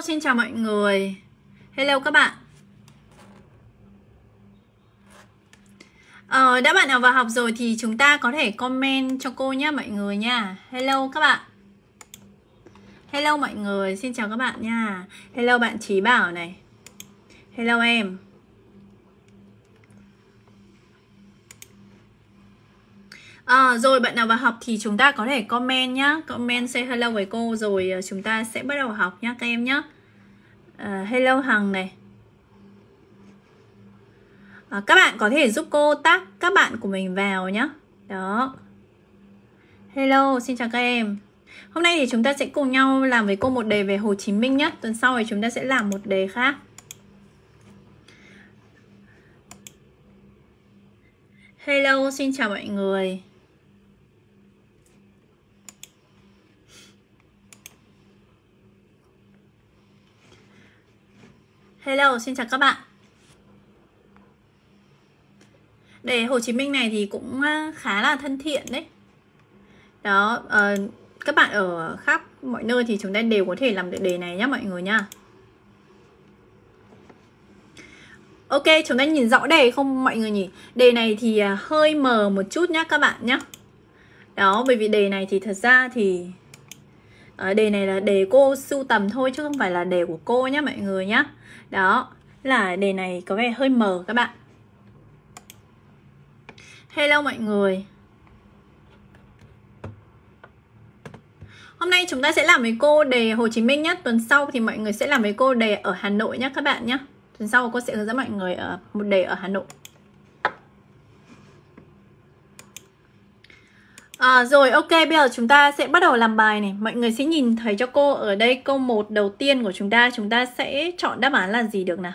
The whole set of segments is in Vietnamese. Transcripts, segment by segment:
xin chào mọi người Hello các bạn Ờ, đã bạn nào vào học rồi thì chúng ta có thể comment cho cô nhé mọi người nha Hello các bạn Hello mọi người, xin chào các bạn nha Hello bạn Trí Bảo này Hello em à, rồi bạn nào vào học thì chúng ta có thể comment nhá comment say hello với cô rồi ờ, chúng ta sẽ bắt đầu học nhá các em nhá à, hello hằng này à, các bạn có thể giúp cô tác các bạn của mình vào nhá đó hello xin chào các em hôm nay thì chúng ta sẽ cùng nhau làm với cô một đề về Hồ Chí Minh nhé tuần sau thì chúng ta sẽ làm một đề khác hello xin chào mọi người Hello, xin chào các bạn để Hồ Chí Minh này thì cũng ờ, khá là thân thiện đấy Đó, uh, các bạn ở khắp mọi nơi thì chúng ta đều có thể làm được đề này nhé mọi người nha Ok, chúng ta nhìn rõ đề không mọi người nhỉ? Đề này thì ờ, hơi mờ một chút nhá các bạn nhá Đó, bởi vì đề này thì thật ra thì à, đề này là đề cô sưu tầm thôi chứ không phải là đề của cô nhé mọi người nhé đó là đề này có vẻ hơi mờ các bạn hello mọi người Hôm nay chúng ta sẽ làm với cô đề Hồ Chí Minh nhé Tuần sau thì mọi người sẽ làm với cô đề ở Hà Nội nhé các bạn nhé Tuần sau cô sẽ hướng dẫn mọi người ở một đề ở Hà Nội À, rồi ok, bây giờ chúng ta sẽ bắt đầu làm bài này. Mọi người sẽ nhìn thấy cho cô ở đây câu 1 đầu tiên của chúng ta, chúng ta sẽ chọn đáp án là gì được nào?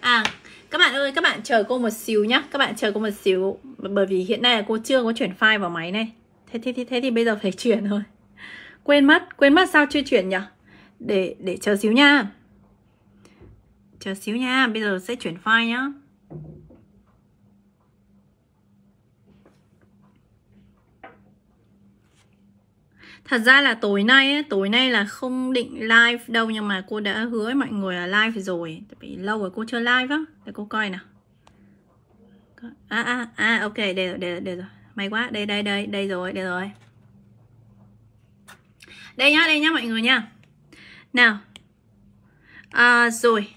À, các bạn ơi, các bạn chờ cô một xíu nhá. Các bạn chờ cô một xíu bởi vì hiện nay là cô chưa có chuyển file vào máy này. Thế thế thế, thế thì bây giờ phải chuyển thôi. Quên mất, quên mất sao chưa chuyển nhỉ? Để để chờ xíu nha. Chờ xíu nha, bây giờ sẽ chuyển file nhá. Thật ra là tối nay ấy, tối nay là không định live đâu nhưng mà cô đã hứa mọi người là live rồi. Tại vì lâu rồi cô chưa live á. Để cô coi nào. À à à ok, đây rồi, đây rồi, đây rồi. May quá, đây đây đây, đây rồi, đây rồi. Đây nhá, đây nhá mọi người nha. Nào. À rồi.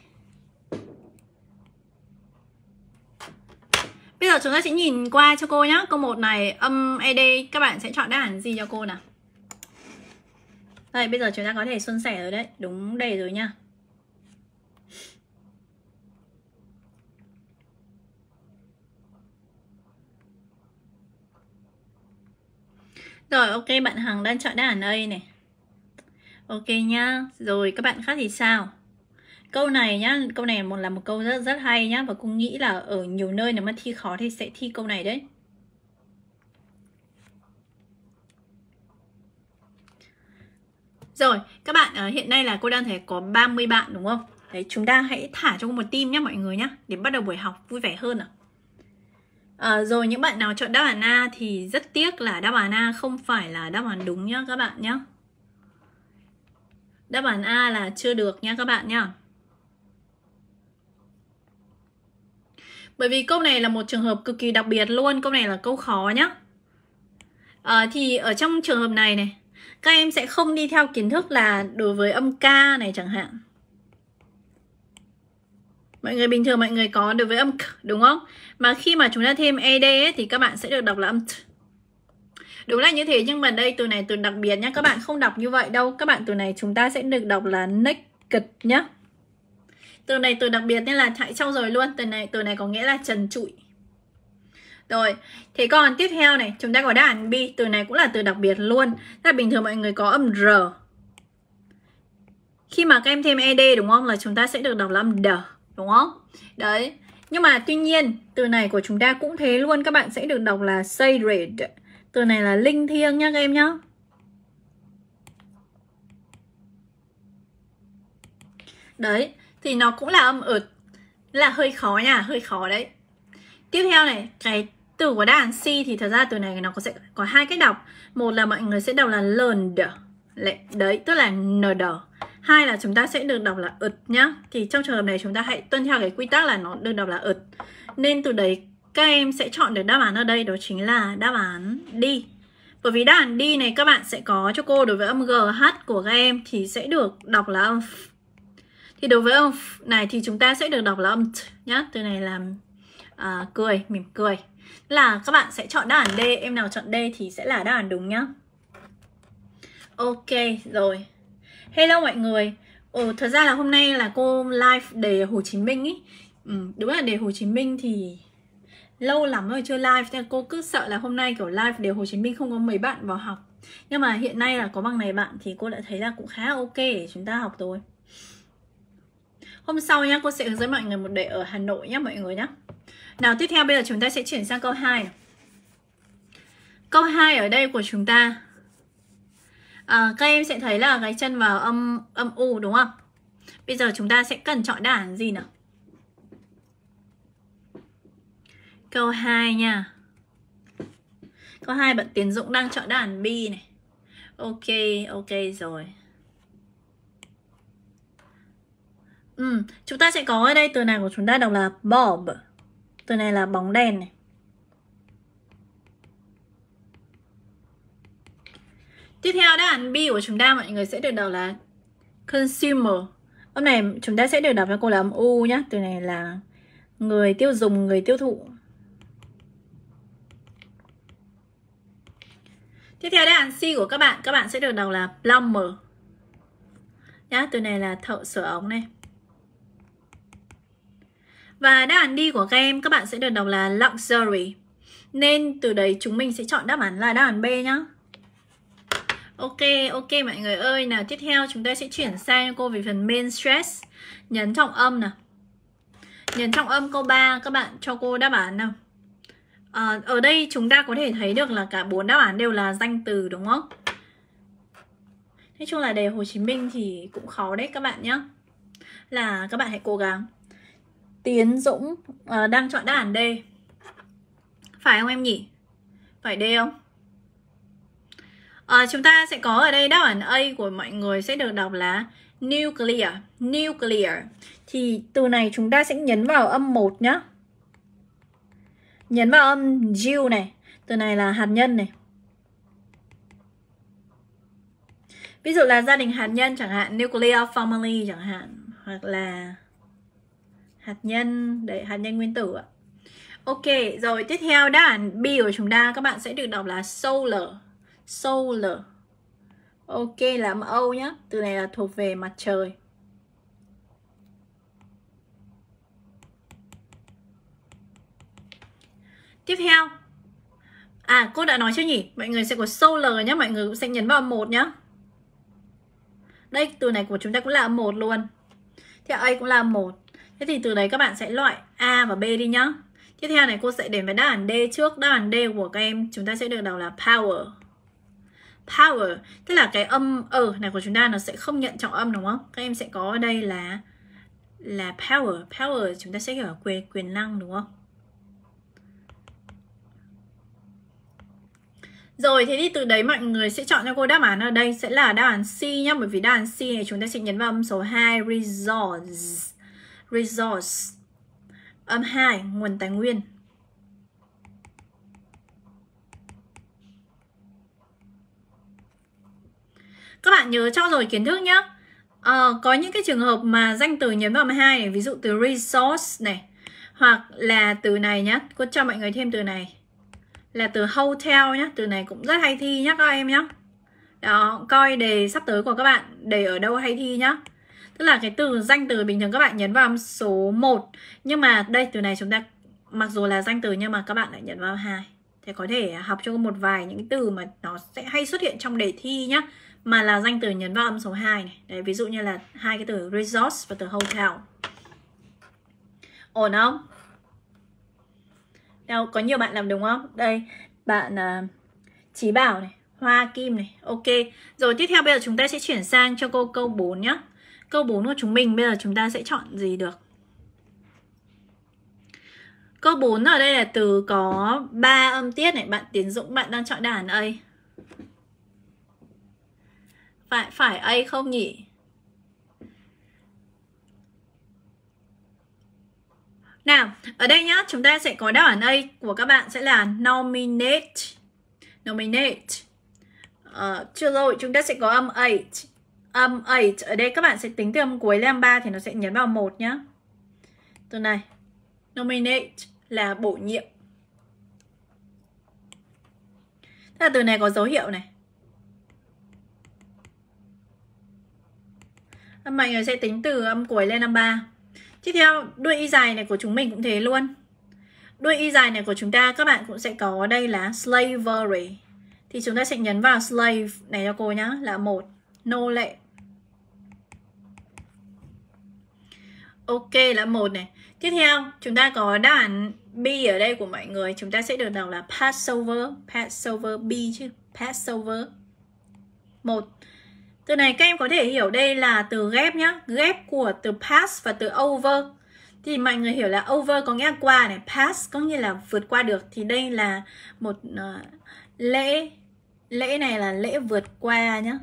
Bây giờ chúng ta sẽ nhìn qua cho cô nhá. Câu một này âm ED các bạn sẽ chọn đáp án gì cho cô nào? Đây bây giờ chúng ta có thể xuân sẻ rồi đấy Đúng đề rồi nha Rồi ok bạn Hằng đang chọn đáp án A này Ok nhá Rồi các bạn khác thì sao Câu này nhá, câu này một là một câu rất rất hay nhá Và cũng nghĩ là ở nhiều nơi nếu mà thi khó thì sẽ thi câu này đấy Rồi, các bạn uh, hiện nay là cô đang thấy có 30 bạn đúng không? Đấy, chúng ta hãy thả cho cô một tim nhé mọi người nhé Để bắt đầu buổi học vui vẻ hơn nào à, ờ, Rồi những bạn nào chọn đáp án A thì rất tiếc là đáp án A không phải là đáp án đúng nhá các bạn nhé Đáp án A là chưa được nha các bạn nhá Bởi vì câu này là một trường hợp cực kỳ đặc biệt luôn Câu này là câu khó nhá à, Thì ở trong trường hợp này này các em sẽ không đi theo kiến thức là đối với âm ca này chẳng hạn mọi người bình thường mọi người có đối với âm k đúng không mà khi mà chúng ta thêm ed ấy, thì các bạn sẽ được đọc là âm t. đúng là như thế nhưng mà đây từ này từ đặc biệt nhá các bạn không đọc như vậy đâu các bạn từ này chúng ta sẽ được đọc là naked nhá từ này từ đặc biệt nên là chạy trong rồi luôn từ này từ này có nghĩa là trần trụi rồi Thế còn tiếp theo này, chúng ta có đáp án B, từ này cũng là từ đặc biệt luôn. Là bình thường mọi người có âm R. Khi mà các em thêm ED đúng không là chúng ta sẽ được đọc là âm D, đúng không? Đấy. Nhưng mà tuy nhiên, từ này của chúng ta cũng thế luôn, các bạn sẽ được đọc là sacred. Từ này là linh thiêng nhá các em nhá. Đấy, thì nó cũng là âm ợt là hơi khó nha, hơi khó đấy. Tiếp theo này, cái từ của đáp án C thì thật ra từ này nó có sẽ có hai cách đọc một là mọi người sẽ đọc là learned đấy tức là nd hai là chúng ta sẽ được đọc là ợt nhá thì trong trường hợp này chúng ta hãy tuân theo cái quy tắc là nó được đọc là ợt nên từ đấy các em sẽ chọn được đáp án ở đây đó chính là đáp án đi bởi vì đáp án đi này các bạn sẽ có cho cô đối với âm gh của các em thì sẽ được đọc là âm thì đối với âm này thì chúng ta sẽ được đọc là âm t nhá từ này là uh, cười mỉm cười là các bạn sẽ chọn đáp án D em nào chọn D thì sẽ là đáp án đúng nhá ok rồi hello mọi người Ồ, thật ra là hôm nay là cô live đề Hồ Chí Minh ý ừ, Đúng là đề Hồ Chí Minh thì lâu lắm rồi chưa live Nên cô cứ sợ là hôm nay kiểu live đề Hồ Chí Minh không có mấy bạn vào học Nhưng mà hiện nay là có bằng này bạn thì cô đã thấy là cũng khá ok để chúng ta học rồi Hôm sau nhá, cô sẽ hướng dẫn mọi người một đề ở Hà Nội nhá mọi người nhá nào tiếp theo bây giờ chúng ta sẽ chuyển sang câu 2 Câu 2 ở đây của chúng ta à, Các em sẽ thấy là gạch chân vào âm âm U đúng không? Bây giờ chúng ta sẽ cần chọn đáp gì nào? Câu 2 nha Câu 2 bạn Tiến Dũng đang chọn đáp án B này Ok, ok rồi Ừ, chúng ta sẽ có ở đây từ này của chúng ta đọc là Bob từ này là bóng đèn này tiếp theo đáp án B của chúng ta mọi người sẽ được đọc là consumer âm này chúng ta sẽ được đọc cho cô là âm u nhé từ này là người tiêu dùng người tiêu thụ Tiếp theo đáp án C của các bạn, các bạn sẽ được đọc là plumber. Nhá, từ này là thợ sửa ống này. Và đáp án đi của các em các bạn sẽ được đọc là luxury. Nên từ đấy chúng mình sẽ chọn đáp án là đáp án B nhá. Ok, ok mọi người ơi. Nào tiếp theo chúng ta sẽ chuyển sang cô về phần main stress. Nhấn trọng âm nè Nhấn trọng âm câu 3 các bạn cho cô đáp án nào. À, ở đây chúng ta có thể thấy được là cả bốn đáp án đều là danh từ đúng không? Nói chung là đề Hồ Chí Minh thì cũng khó đấy các bạn nhá Là các bạn hãy cố gắng Tiến Dũng à, đang chọn đáp án D Phải không em nhỉ? Phải D không? À, chúng ta sẽ có ở đây đáp án A của mọi người sẽ được đọc là nuclear. Nuclear. Thì từ này chúng ta sẽ nhấn vào âm 1 nhá. Nhấn vào âm U này. Từ này là hạt nhân này. Ví dụ là gia đình hạt nhân chẳng hạn, nuclear family chẳng hạn. Hoặc là hạt nhân đấy hạt nhân nguyên tử ạ ok rồi tiếp theo đáp án B của chúng ta các bạn sẽ được đọc là solar solar ok là âm Âu nhá, từ này là thuộc về mặt trời tiếp theo à cô đã nói chưa nhỉ mọi người sẽ có solar nhá, mọi người cũng sẽ nhấn vào một nhá. đây từ này của chúng ta cũng là một luôn thì ấy cũng là một Thế thì từ đấy các bạn sẽ loại A và B đi nhá. Tiếp theo này cô sẽ đến với đáp án D trước. Đáp án D của các em chúng ta sẽ được đọc là power. Power, tức là cái âm ở này của chúng ta nó sẽ không nhận trọng âm đúng không? Các em sẽ có ở đây là là power. Power chúng ta sẽ hiểu là quyền quyền năng đúng không? Rồi, thế thì từ đấy mọi người sẽ chọn cho cô đáp án ở đây sẽ là đáp án C nhá Bởi vì đáp án C này chúng ta sẽ nhấn vào âm số 2, results resource. Âm 2, nguồn tài nguyên. Các bạn nhớ cho rồi kiến thức nhé. À, ờ, có những cái trường hợp mà danh từ nhấn vào 2 này, ví dụ từ resource này, hoặc là từ này nhá, cô cho mọi người thêm từ này. Là từ hotel nhá, từ này cũng rất hay thi nhá các em nhá. Đó, coi đề sắp tới của các bạn, đề ở đâu hay thi nhá. Tức là cái từ danh từ bình thường các bạn nhấn vào âm số 1 Nhưng mà đây từ này chúng ta mặc dù là danh từ nhưng mà các bạn lại nhấn vào hai Thế có thể học cho một vài những từ mà nó sẽ hay xuất hiện trong đề thi nhá Mà là danh từ nhấn vào âm số 2 này Đấy, Ví dụ như là hai cái từ resort và từ hotel Ổn không? Đâu, có nhiều bạn làm đúng không? Đây, bạn uh, Bảo này, Hoa Kim này Ok, rồi tiếp theo bây giờ chúng ta sẽ chuyển sang cho cô câu 4 nhé Câu 4 của chúng mình bây giờ chúng ta sẽ chọn gì được? Câu 4 ở đây là từ có 3 âm tiết này, bạn Tiến Dũng bạn đang chọn đàn A. Phải phải A không nhỉ? Nào, ở đây nhá, chúng ta sẽ có đáp án A của các bạn sẽ là nominate. Nominate. Uh, chưa rồi, chúng ta sẽ có âm 8 âm 8 ở đây các bạn sẽ tính từ âm cuối lên âm 3 thì nó sẽ nhấn vào một nhá. Từ này. Nominate là bổ nhiệm. Thế là từ này có dấu hiệu này. Âm mọi người sẽ tính từ âm cuối lên âm 3. Tiếp theo, đuôi y dài này của chúng mình cũng thế luôn. Đuôi y dài này của chúng ta các bạn cũng sẽ có đây là slavery. Thì chúng ta sẽ nhấn vào slave này cho cô nhá, là một nô lệ. Ok là một này. Tiếp theo, chúng ta có đáp án B ở đây của mọi người. Chúng ta sẽ được đọc là Passover. Passover B chứ. Passover. Một. Từ này các em có thể hiểu đây là từ ghép nhá. Ghép của từ pass và từ over. Thì mọi người hiểu là over có nghĩa qua này. Pass có nghĩa là vượt qua được. Thì đây là một uh, lễ. Lễ này là lễ vượt qua nhá.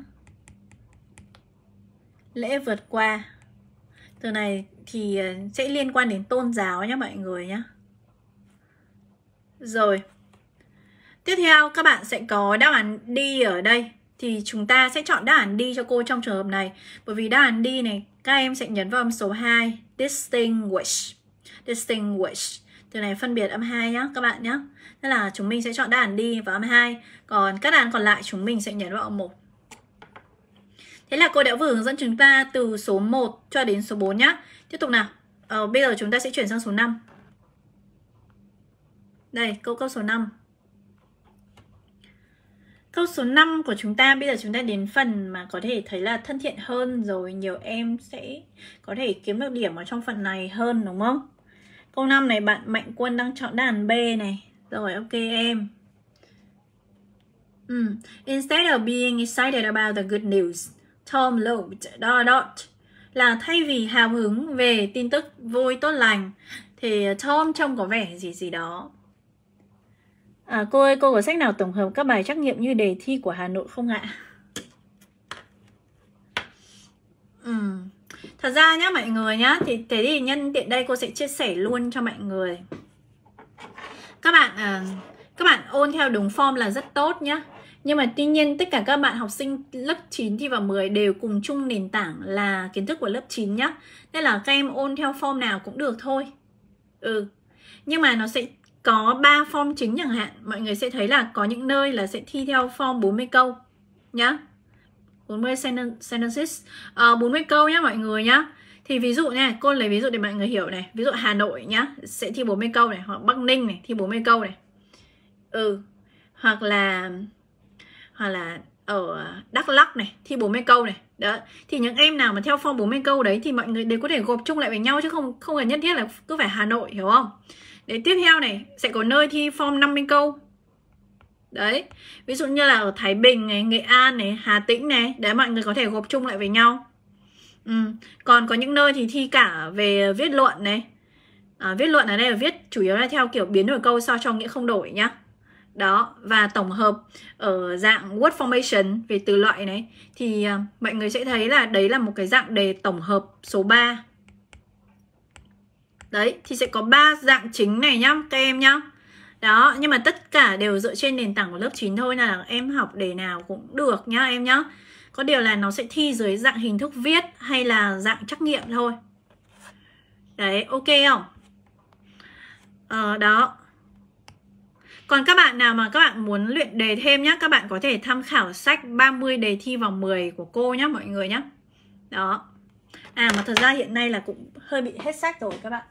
Lễ vượt qua. Từ này thì ờ, sẽ liên quan đến tôn giáo nhé mọi người nhé. Rồi. Tiếp theo các bạn sẽ có đáp án đi ở đây thì chúng ta sẽ chọn đáp án đi cho cô trong trường hợp này bởi vì đáp án đi này các em sẽ nhấn vào âm số 2 distinguish distinguish từ này phân biệt âm 2 nhé các bạn nhé. Thế là chúng mình sẽ chọn đáp án đi vào âm 2 Còn các đáp án còn lại chúng mình sẽ nhấn vào âm 1 Thế là cô đã vừa hướng dẫn chúng ta từ số 1 cho đến số 4 nhá tiếp tục nào ờ, bây giờ chúng ta sẽ chuyển sang số 5 đây câu câu số 5 Câu số 5 của chúng ta bây giờ chúng ta đến phần mà có thể thấy là thân thiện hơn rồi nhiều em sẽ có thể kiếm được điểm ở trong phần này hơn đúng không? Câu 5 này bạn Mạnh Quân đang chọn đáp án B này. Rồi ok em. Um, instead of being excited about the good news, Tom looked dot dot là thay vì hào hứng về tin tức vui tốt lành thì ờ, Tom trông có vẻ gì gì đó. À, cô ơi, cô có sách nào tổng hợp các bài trắc nghiệm như đề thi của Hà Nội không ạ? Ừ. Thật ra nhá mọi người nhá, thì thế thì nhân tiện đây cô sẽ chia sẻ luôn cho mọi người. Các bạn à, các bạn ôn theo đúng form là rất tốt nhá nhưng mà tuy nhiên tất cả các bạn học sinh lớp 9 thì vào 10 đều cùng chung nền tảng là kiến thức của lớp 9 nhá nên là các em ôn theo form nào cũng được thôi ừ nhưng mà nó sẽ có 3 form chính chẳng hạn mọi người sẽ thấy là có những nơi là sẽ thi theo form 40 câu nhá 40 sentences à, ờ, 40 câu nhá mọi người nhá thì ví dụ nè cô lấy ví dụ để mọi người hiểu này Ví dụ Hà Nội nhá, sẽ thi 40 câu này Hoặc Bắc Ninh này, thi 40 câu này Ừ, hoặc là hoặc là ở Đắk Lắk này thi bốn mươi câu này đó thì những em nào mà theo form bốn mươi câu đấy thì mọi người đều có thể gộp chung lại với nhau chứ không không cần nhất thiết là cứ phải Hà Nội hiểu không để tiếp theo này sẽ có nơi thi form 50 câu đấy ví dụ như là ở Thái Bình này Nghệ An này Hà Tĩnh này để mọi người có thể gộp chung lại với nhau ừ. còn có những nơi thì thi cả về viết luận này à, viết luận ở đây là viết chủ yếu là theo kiểu biến đổi câu sao cho nghĩa không đổi nhá đó và tổng hợp ở dạng word formation về từ loại này thì à, mọi người sẽ thấy là đấy là một cái dạng đề tổng hợp số 3 đấy thì sẽ có ba dạng chính này nhá các em nhá đó nhưng mà tất cả đều dựa trên nền tảng của lớp 9 thôi là em học đề nào cũng được nhá em nhá có điều là nó sẽ thi dưới dạng hình thức viết hay là dạng trắc nghiệm thôi đấy ok không ờ, đó còn các bạn nào mà các bạn muốn luyện đề thêm nhé Các bạn có thể tham khảo sách 30 đề thi vòng 10 của cô nhé mọi người nhé Đó À mà thật ra hiện nay là cũng hơi bị hết sách rồi các bạn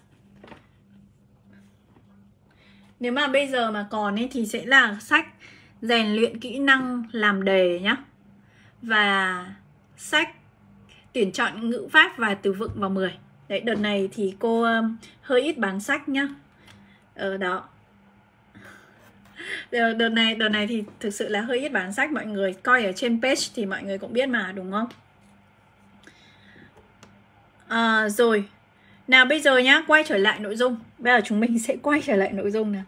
Nếu mà bây giờ mà còn ấy thì sẽ là sách rèn luyện kỹ năng làm đề nhá Và sách tuyển chọn ngữ pháp và từ vựng vào 10 Đấy đợt này thì cô um, hơi ít bán sách nhá Ờ đó đợt này đợt này thì thực sự là hơi ít bán sách mọi người coi ở trên page thì mọi người cũng biết mà đúng không à, rồi nào bây giờ nhá quay trở lại nội dung bây giờ chúng mình sẽ quay trở lại nội dung nè,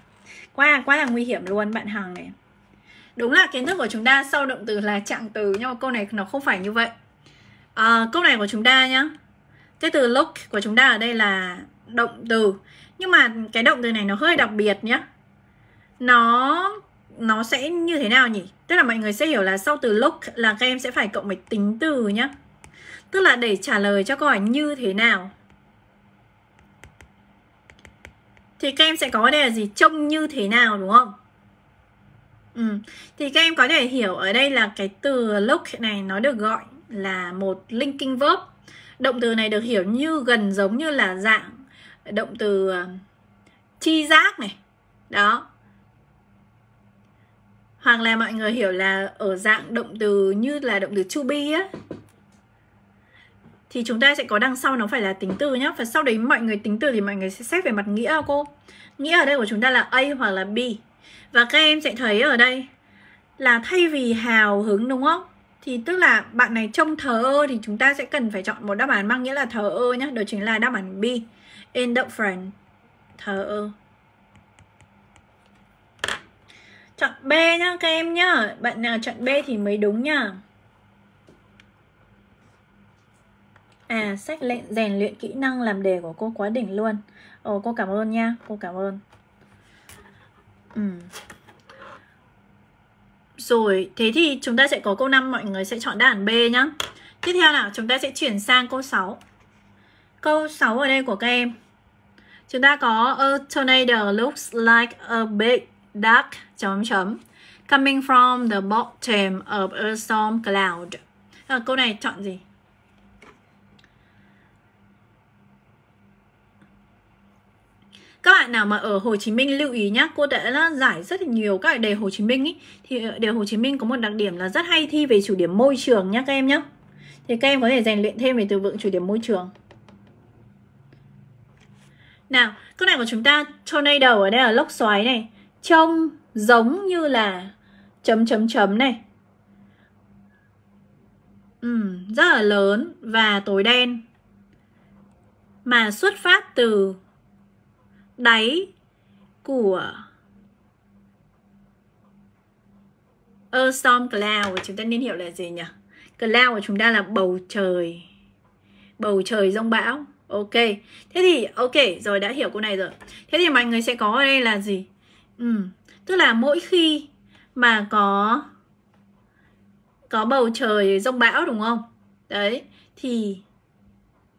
quá quá là nguy hiểm luôn bạn hàng này đúng là kiến thức của chúng ta sau động từ là trạng từ nhưng mà câu này nó không phải như vậy à, câu này của chúng ta nhá cái từ look của chúng ta ở đây là động từ nhưng mà cái động từ này nó hơi đặc biệt nhá nó nó sẽ như thế nào nhỉ? Tức là mọi người sẽ hiểu là sau từ look là các em sẽ phải cộng với tính từ nhá. Tức là để trả lời cho câu hỏi như thế nào Thì các em sẽ có ở đây là gì? Trông như thế nào đúng không? Ừ. Thì các em có thể hiểu ở đây là cái từ look này nó được gọi là một linking verb Động từ này được hiểu như gần giống như là dạng động từ ờ, chi giác này Đó, hoặc là mọi người hiểu là ở dạng động từ như là động từ to be á thì chúng ta sẽ có đằng sau nó phải là tính từ nhá và sau đấy mọi người tính từ thì mọi người sẽ xét về mặt nghĩa cô nghĩa ở đây của chúng ta là a hoặc là b và các em sẽ thấy ở đây là thay vì hào hứng đúng không thì tức là bạn này trông thờ ơ thì chúng ta sẽ cần phải chọn một đáp án mang nghĩa là thờ ơ nhá đó chính là đáp án b indifferent thờ ơ Chọn B nhá các em nhá Bạn nào chọn B thì mới đúng nhá À sách lệnh rèn luyện kỹ năng làm đề của cô quá đỉnh luôn Ồ cô cảm ơn nha Cô cảm ơn ừ. Rồi thế thì chúng ta sẽ có câu 5 Mọi người sẽ chọn đáp án B nhá Tiếp theo nào chúng ta sẽ chuyển sang câu 6 Câu 6 ở đây của các em Chúng ta có A tornado looks like a big dark chấm chấm coming from the bottom of a storm cloud à, câu này chọn gì các bạn nào mà ở Hồ Chí Minh lưu ý nhá cô đã giải rất là nhiều các đề Hồ Chí Minh ý. thì ờ, đề Hồ Chí Minh có một đặc điểm là rất hay thi về chủ điểm môi trường nhá các em nhá thì các em có thể rèn luyện thêm về từ vựng chủ điểm môi trường nào câu này của chúng ta tornado ở đây là lốc xoáy này trông giống như là chấm chấm chấm này ừ, rất là lớn và tối đen mà xuất phát từ đáy của a storm cloud chúng ta nên hiểu là gì nhỉ cloud của chúng ta là bầu trời bầu trời rông bão ok thế thì ok rồi đã hiểu câu này rồi thế thì mọi người sẽ có ở đây là gì ừ. tức là mỗi khi mà có có bầu trời rông bão đúng không đấy thì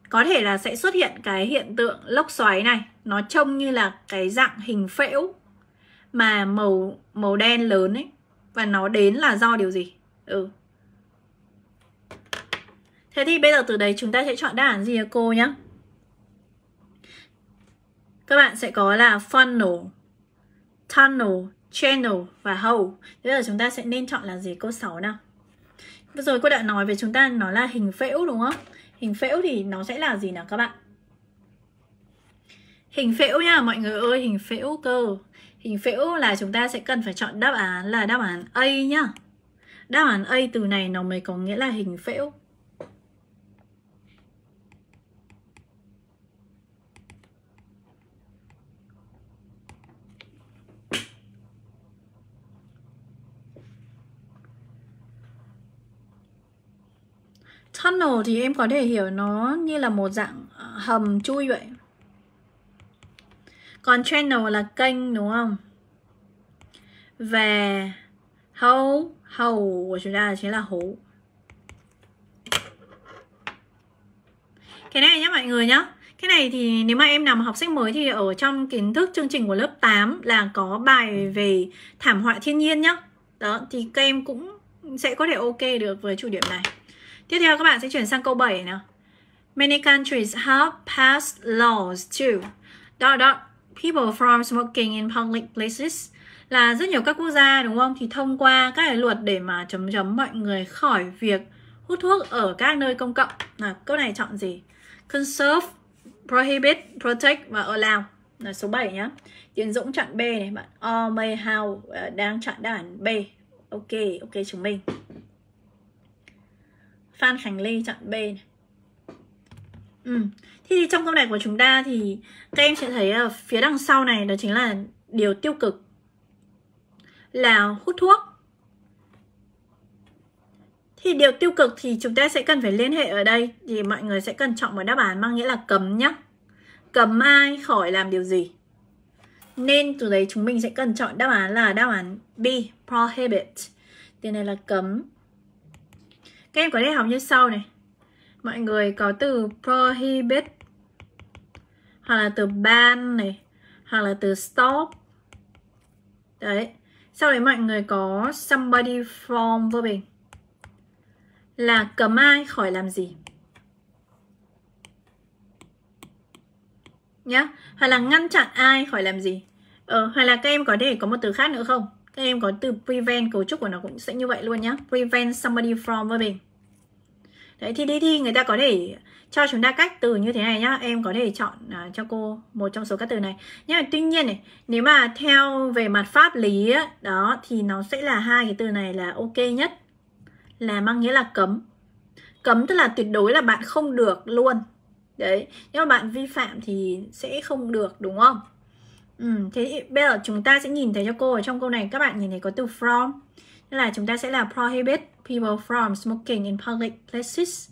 có thể là sẽ xuất hiện cái hiện tượng lốc xoáy này nó trông như là cái dạng hình phễu mà màu màu đen lớn ấy và nó đến là do điều gì ừ thế thì bây giờ từ đấy chúng ta sẽ chọn đáp án gì cô nhé các bạn sẽ có là funnel tunnel, channel và hole. Bây giờ chúng ta sẽ nên chọn là gì câu 6 nào? Vừa rồi cô đã nói về chúng ta nó là hình phễu đúng không? Hình phễu thì nó sẽ là gì nào các bạn? Hình phễu nha mọi người ơi, hình phễu cơ. Hình phễu là chúng ta sẽ cần phải chọn đáp án là đáp án A nhá. Đáp án A từ này nó mới có nghĩa là hình phễu. Tunnel thì em có thể hiểu nó như là một dạng ờ, hầm chui vậy Còn channel là kênh đúng không? Và hầu, hầu của chúng ta chính là hố Cái này nhá mọi người nhá cái này thì nếu mà em làm học sách mới thì ở trong kiến thức chương trình của lớp 8 là có bài về thảm họa thiên nhiên nhá. Đó, thì các em cũng sẽ có thể ok được với chủ điểm này. Tiếp theo các bạn sẽ chuyển sang câu 7 nào. Many countries have passed laws to dot dot people from smoking in public places là rất nhiều các quốc gia đúng không thì thông qua các cái luật để mà chấm chấm mọi người khỏi việc hút thuốc ở các nơi công cộng là câu này chọn gì conserve prohibit protect và allow là số 7 nhá Tiến Dũng chọn B này bạn all may how ờ, đang chọn đáp án B ok ok chúng mình Phan Khánh Lê chọn B này. Ừ. Thì trong câu này của chúng ta thì các em sẽ thấy ở phía đằng sau này đó chính là điều tiêu cực là hút thuốc. Thì điều tiêu cực thì chúng ta sẽ cần phải liên hệ ở đây thì mọi người sẽ cần chọn một đáp án mang nghĩa là cấm nhá. Cấm ai khỏi làm điều gì. Nên từ đấy chúng mình sẽ cần chọn đáp án là đáp án B, prohibit. Điều này là cấm các em có thể học như sau này. Mọi người có từ prohibit hoặc là từ ban này hoặc là từ stop. Đấy. Sau đấy mọi người có somebody from vô bình là cấm ai khỏi làm gì. Nhá, hoặc là ngăn chặn ai khỏi làm gì. Ờ, hoặc là các em có thể có một từ khác nữa không? các em có từ prevent cấu trúc của nó cũng sẽ như vậy luôn nhá prevent somebody from verbing đấy thì đi thi người ta có thể cho chúng ta cách từ như thế này nhá em có thể chọn uh, cho cô một trong số các từ này nhưng mà tuy nhiên này nếu mà theo về mặt pháp lý ấy, đó thì nó sẽ là hai cái từ này là ok nhất là mang nghĩa là cấm cấm tức là tuyệt đối là bạn không được luôn đấy nếu mà bạn vi phạm thì sẽ không được đúng không Ừ, thế bây giờ chúng ta sẽ nhìn thấy cho cô ở trong câu này các bạn nhìn thấy có từ from Nên là chúng ta sẽ là prohibit people from smoking in public places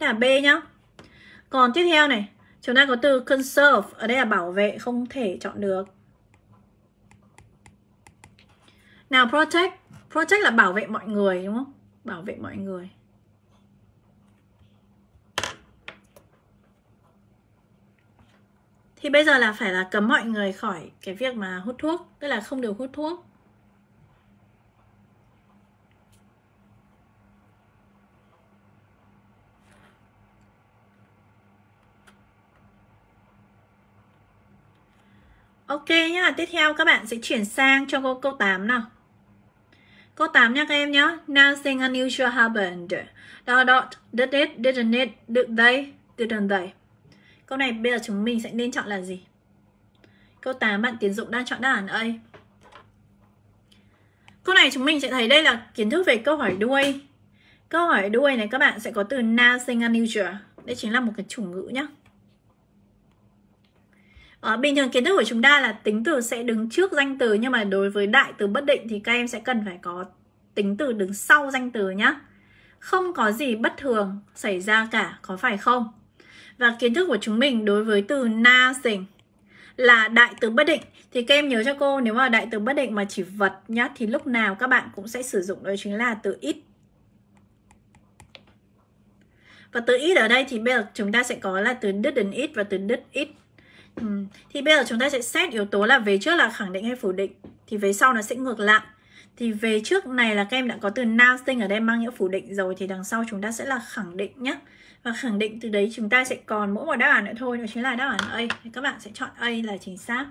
Nên là B nhá Còn tiếp theo này Chúng ta có từ conserve Ở đây là bảo vệ không thể chọn được Nào protect Protect là bảo vệ mọi người đúng không? Bảo vệ mọi người thì bây giờ là phải là cấm mọi người khỏi cái việc mà hút thuốc tức là không được hút thuốc Ok nhá, tiếp theo các bạn sẽ chuyển sang cho câu, câu 8 nào. Câu 8 nha các em nhá. Nothing unusual happened. Dot dot did it, didn't it, did they, didn't they. Câu này bây giờ chúng mình sẽ nên chọn là gì? Câu 8 bạn Tiến Dụng đang chọn đáp án A. Câu này chúng mình sẽ thấy đây là kiến thức về câu hỏi đuôi. Câu hỏi đuôi này các bạn sẽ có từ nothing unusual. Đây chính là một cái chủ ngữ nhé Ờ, bình thường kiến thức của chúng ta là tính từ sẽ đứng trước danh từ nhưng mà đối với đại từ bất định thì các em sẽ cần phải có tính từ đứng sau danh từ nhé Không có gì bất thường xảy ra cả, có phải không? và kiến thức của chúng mình đối với từ nothing là đại từ bất định thì các em nhớ cho cô nếu mà đại từ bất định mà chỉ vật nhá thì lúc nào các bạn cũng sẽ sử dụng đó chính là từ ít và từ ít ở đây thì bây giờ chúng ta sẽ có là từ đứt ít và từ đứt ít thì bây giờ chúng ta sẽ xét yếu tố là về trước là khẳng định hay phủ định thì về sau nó sẽ ngược lại thì về trước này là các em đã có từ nothing ở đây mang nghĩa phủ định rồi thì đằng sau chúng ta sẽ là khẳng định nhá và khẳng định từ đấy chúng ta sẽ còn mỗi một đáp án nữa thôi đó chính là đáp án A thì các bạn sẽ chọn A là chính xác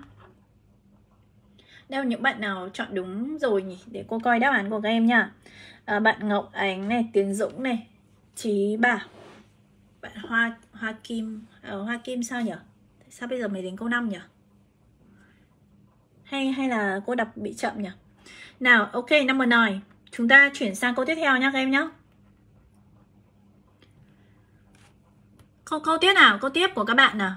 đâu những bạn nào chọn đúng rồi nhỉ để cô coi đáp án của các em nha à, bạn Ngọc Ánh này Tiến Dũng này Chí Bảo bạn Hoa Hoa Kim ở ờ, Hoa Kim sao nhỉ sao bây giờ mới đến câu 5 nhỉ hay hay là cô đọc bị chậm nhỉ nào ok năm vừa nói chúng ta chuyển sang câu tiếp theo nhá các em nhé câu, câu tiếp nào câu tiếp của các bạn nào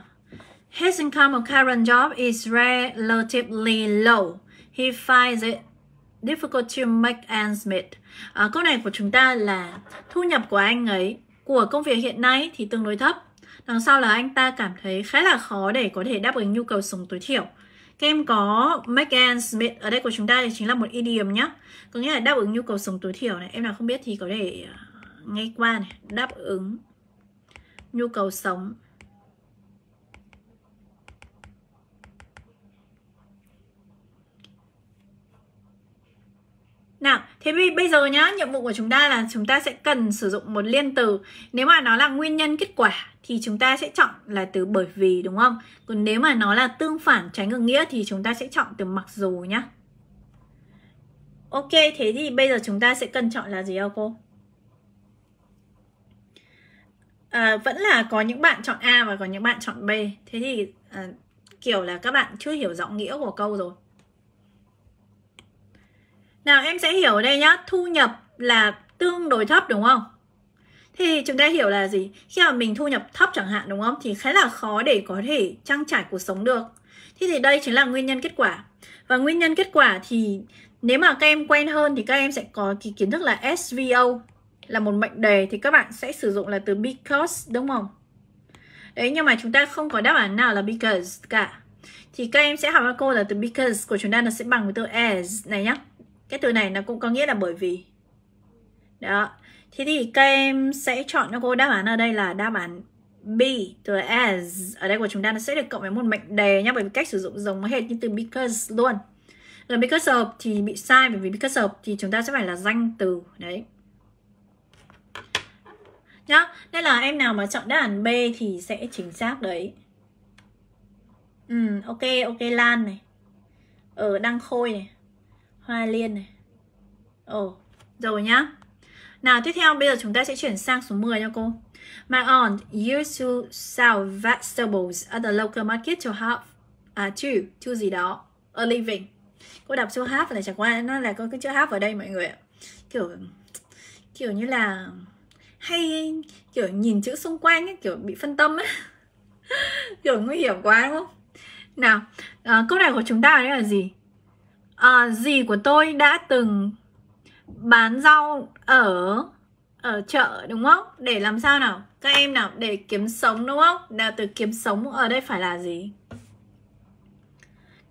His income of current job is relatively low. He finds it difficult to make ends meet. À, câu này của chúng ta là thu nhập của anh ấy của công việc hiện nay thì tương đối thấp. Đằng sau là anh ta cảm thấy khá là khó để có thể đáp ứng nhu cầu sống tối thiểu. Các em có make ends meet ở đây của chúng ta thì chính là một idiom nhé. Có nghĩa là đáp ứng nhu cầu sống tối thiểu này. Em nào không biết thì có thể à, ngay qua này, đáp ứng nhu cầu sống Nào, thế bây giờ nhá, nhiệm vụ của chúng ta là chúng ta sẽ cần sử dụng một liên từ. Nếu mà nó là nguyên nhân kết quả thì chúng ta sẽ chọn là từ bởi vì đúng không? Còn nếu mà nó là tương phản trái ngược nghĩa thì chúng ta sẽ chọn từ mặc dù nhá. Ok, thế thì bây giờ chúng ta sẽ cần chọn là gì không cô? à, vẫn là có những bạn chọn A và có những bạn chọn B thế thì à, kiểu là các bạn chưa hiểu rõ nghĩa của câu rồi nào em sẽ hiểu đây nhá thu nhập là tương đối thấp đúng không thì chúng ta hiểu là gì khi mà mình thu nhập thấp chẳng hạn đúng không thì khá là khó để có thể trang trải cuộc sống được thế thì đây chính là nguyên nhân kết quả và nguyên nhân kết quả thì nếu mà các em quen hơn thì các em sẽ có cái kiến thức là SVO là một mệnh đề thì các bạn sẽ sử dụng là từ because đúng không? Đấy nhưng mà chúng ta không có đáp án nào là because cả. Thì các em sẽ học các cô là từ because của chúng ta nó sẽ bằng với từ as này nhá. Cái từ này nó cũng có nghĩa là bởi vì. Đó. Thế thì các em sẽ chọn cho cô đáp án ở đây là đáp án B từ as ở đây của chúng ta nó sẽ được cộng với một mệnh đề nhá bởi vì cách sử dụng giống hệt như từ because luôn. Rồi because of thì bị sai bởi vì because of thì chúng ta sẽ phải là danh từ đấy nhá nên là em nào mà chọn đáp án B thì sẽ chính xác đấy ừ ok ok Lan này ở ờ, Đăng Khôi này Hoa Liên này ồ ờ, rồi nhá nào tiếp theo bây giờ chúng ta sẽ chuyển sang số 10 nha cô My aunt used to sell vegetables at the local market to have à to to gì đó a living cô đọc chữ half là chẳng qua nó là có cái chữ half ở đây mọi người ạ kiểu kiểu như là hay kiểu nhìn chữ xung quanh ấy, kiểu bị phân tâm ấy kiểu nguy hiểm quá đúng không nào à, câu này của chúng ta đấy là gì à, dì của tôi đã từng bán rau ở ở chợ đúng không để làm sao nào các em nào để kiếm sống đúng không là từ kiếm sống ở đây phải là gì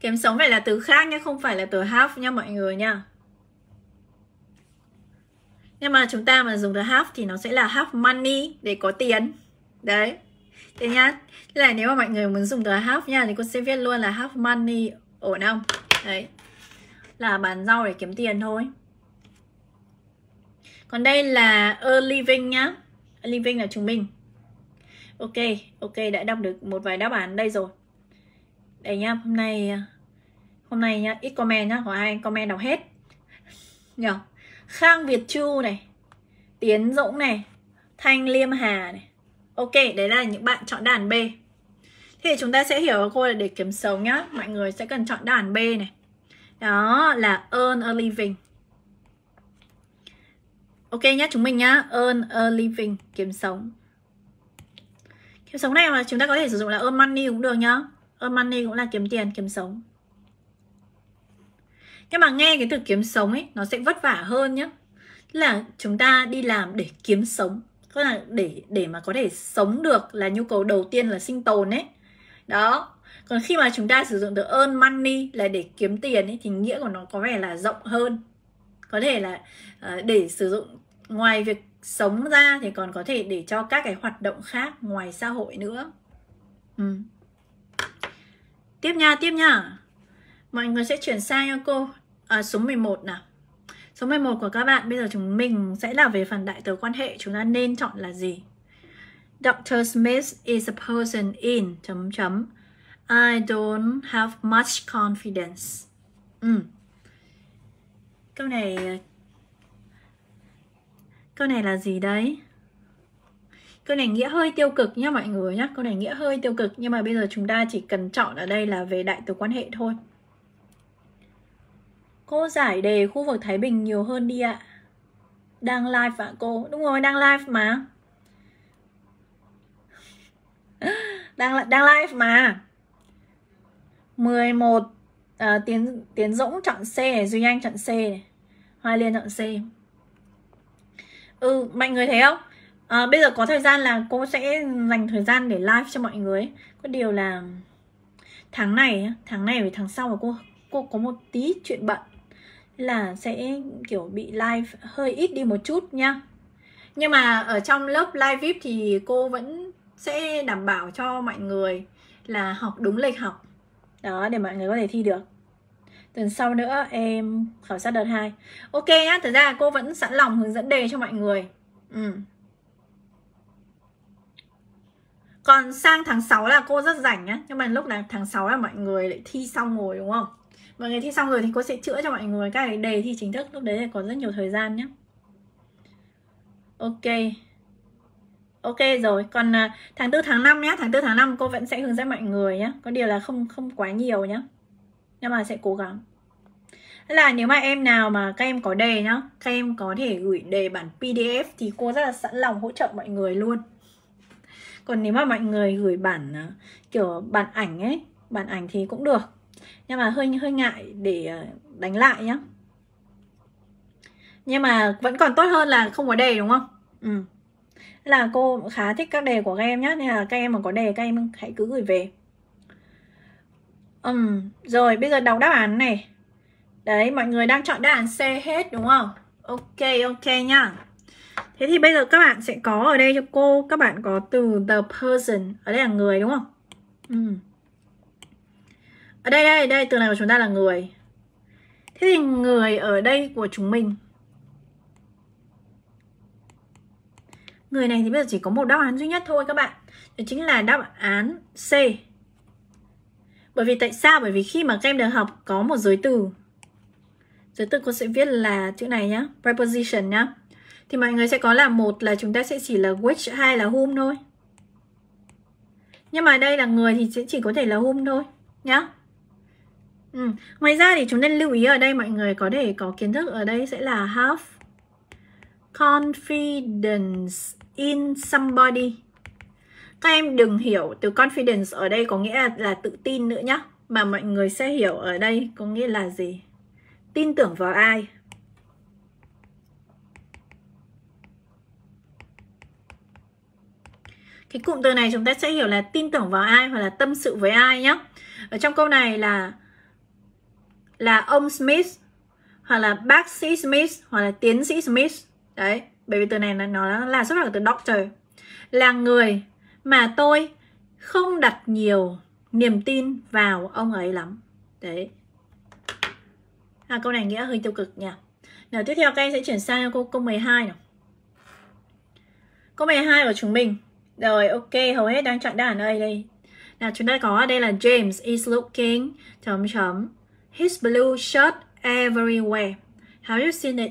kiếm sống phải là từ khác nhé không phải là từ half nha mọi người nha nhưng mà chúng ta mà dùng the have thì nó sẽ là have money để có tiền đấy thế nhá thế là nếu mà mọi người muốn dùng từ have nha thì cô sẽ viết luôn là have money ổn không đấy là bán rau để kiếm tiền thôi còn đây là a living nhá a living là chúng mình ok ok đã đọc được một vài đáp án đây rồi đây nhá hôm nay hôm nay nhá ít comment nhá có ai comment đọc hết nhở Khang Việt Chu này Tiến Dũng này Thanh Liêm Hà này Ok, đấy là những bạn chọn đàn B Thì chúng ta sẽ hiểu cô là để kiếm sống nhá Mọi người sẽ cần chọn đàn B này Đó là earn a living Ok nhá, chúng mình nhá Earn a living, kiếm sống Kiếm sống này mà chúng ta có thể sử dụng là earn money cũng được nhá Earn money cũng là kiếm tiền, kiếm sống nhưng mà nghe cái từ kiếm sống ấy nó sẽ vất vả hơn nhé là chúng ta đi làm để kiếm sống tức là để để mà có thể sống được là nhu cầu đầu tiên là sinh tồn ấy đó còn khi mà chúng ta sử dụng từ earn money là để kiếm tiền ấy, thì nghĩa của nó có vẻ là rộng hơn có thể là ờ, để sử dụng ngoài việc sống ra thì còn có thể để cho các cái hoạt động khác ngoài xã hội nữa ừ. tiếp nha tiếp nha mọi người sẽ chuyển sang cho cô à, số 11 nào Số 11 của các bạn bây giờ chúng mình sẽ là về phần đại từ quan hệ chúng ta nên chọn là gì? Dr. Smith is a person in chấm chấm I don't have much confidence. Ừ. Câu này Câu này là gì đấy? Câu này nghĩa hơi tiêu cực nhá mọi người nhá Câu này nghĩa hơi tiêu cực Nhưng mà bây giờ chúng ta chỉ cần chọn ở đây là về đại từ quan hệ thôi Cô giải đề khu vực Thái Bình nhiều hơn đi ạ. Đang live ạ à, cô? Đúng rồi, đang live mà. đang đang live mà. 11 à, Tiến Tiến Dũng chọn C Duy Anh chọn C hoài Liên chọn C. Ừ, mọi người thấy không? À, bây giờ có thời gian là cô sẽ dành thời gian để live cho mọi người. Có điều là tháng này, tháng này với tháng sau là cô cô có một tí chuyện bận là sẽ kiểu bị live hơi ít đi một chút nha nhưng mà ở trong lớp live vip thì cô vẫn sẽ đảm bảo cho mọi người là học đúng lịch học đó để mọi người có thể thi được tuần sau nữa em khảo sát đợt 2 ok nhá thực ra cô vẫn sẵn lòng hướng dẫn đề cho mọi người ừ. còn sang tháng 6 là cô rất rảnh nhá nhưng mà lúc này tháng 6 là mọi người lại thi xong rồi đúng không mọi người thi xong rồi thì cô sẽ chữa cho mọi người các cái đề thi chính thức lúc đấy là có rất nhiều thời gian nhé ok ok rồi còn à, tháng tư tháng 5 nhé tháng tư tháng 5 cô vẫn sẽ hướng dẫn mọi người nhé có điều là không không quá nhiều nhé nhưng mà sẽ cố gắng là nếu mà em nào mà các em có đề nhá các em có thể gửi đề bản pdf thì cô rất là sẵn lòng hỗ trợ mọi người luôn còn nếu mà mọi người gửi bản à, kiểu bản ảnh ấy bản ảnh thì cũng được nhưng mà hơi hơi ngại để ờ, đánh lại nhá nhưng mà vẫn còn tốt hơn là không có đề đúng không ừ là cô khá thích các đề của các em nhá nên là các em mà có đề các em hãy cứ gửi về Ừm, rồi bây giờ đọc đáp án này Đấy, mọi người đang chọn đáp án C hết đúng không? Ok, ok nhá Thế thì bây giờ các bạn sẽ có ở đây cho cô Các bạn có từ the person Ở đây là người đúng không? Ừ ở đây đây đây từ này của chúng ta là người thế thì người ở đây của chúng mình người này thì bây giờ chỉ có một đáp án duy nhất thôi các bạn đó chính là đáp án C bởi vì tại sao bởi vì khi mà các em được học có một giới từ giới từ cô sẽ viết là chữ này nhá preposition nhá thì mọi người sẽ có là một là chúng ta sẽ chỉ là which hay là whom thôi nhưng mà đây là người thì sẽ chỉ có thể là whom thôi nhá Ừ. Ngoài ra thì chúng nên lưu ý ở đây mọi người có thể có kiến thức ở đây sẽ là have confidence in somebody. Các em đừng hiểu từ confidence ở đây có nghĩa là, là tự tin nữa nhá. Mà mọi người sẽ hiểu ở đây có nghĩa là gì? Tin tưởng vào ai? Cái cụm từ này chúng ta sẽ hiểu là tin tưởng vào ai hoặc là tâm sự với ai nhá Ở trong câu này là là ông Smith hoặc là bác sĩ Smith hoặc là tiến sĩ Smith đấy bởi vì từ này nó, nó là xuất phát từ doctor là người mà tôi không đặt nhiều niềm tin vào ông ấy lắm đấy à, câu này nghĩa hơi tiêu cực nha nào tiếp theo các em sẽ chuyển sang câu câu 12 nào câu 12 của chúng mình rồi ok hầu hết đang chọn đáp án ở đây đây nào chúng ta có đây là James is looking chấm chấm His blue shirt everywhere. Have you seen it?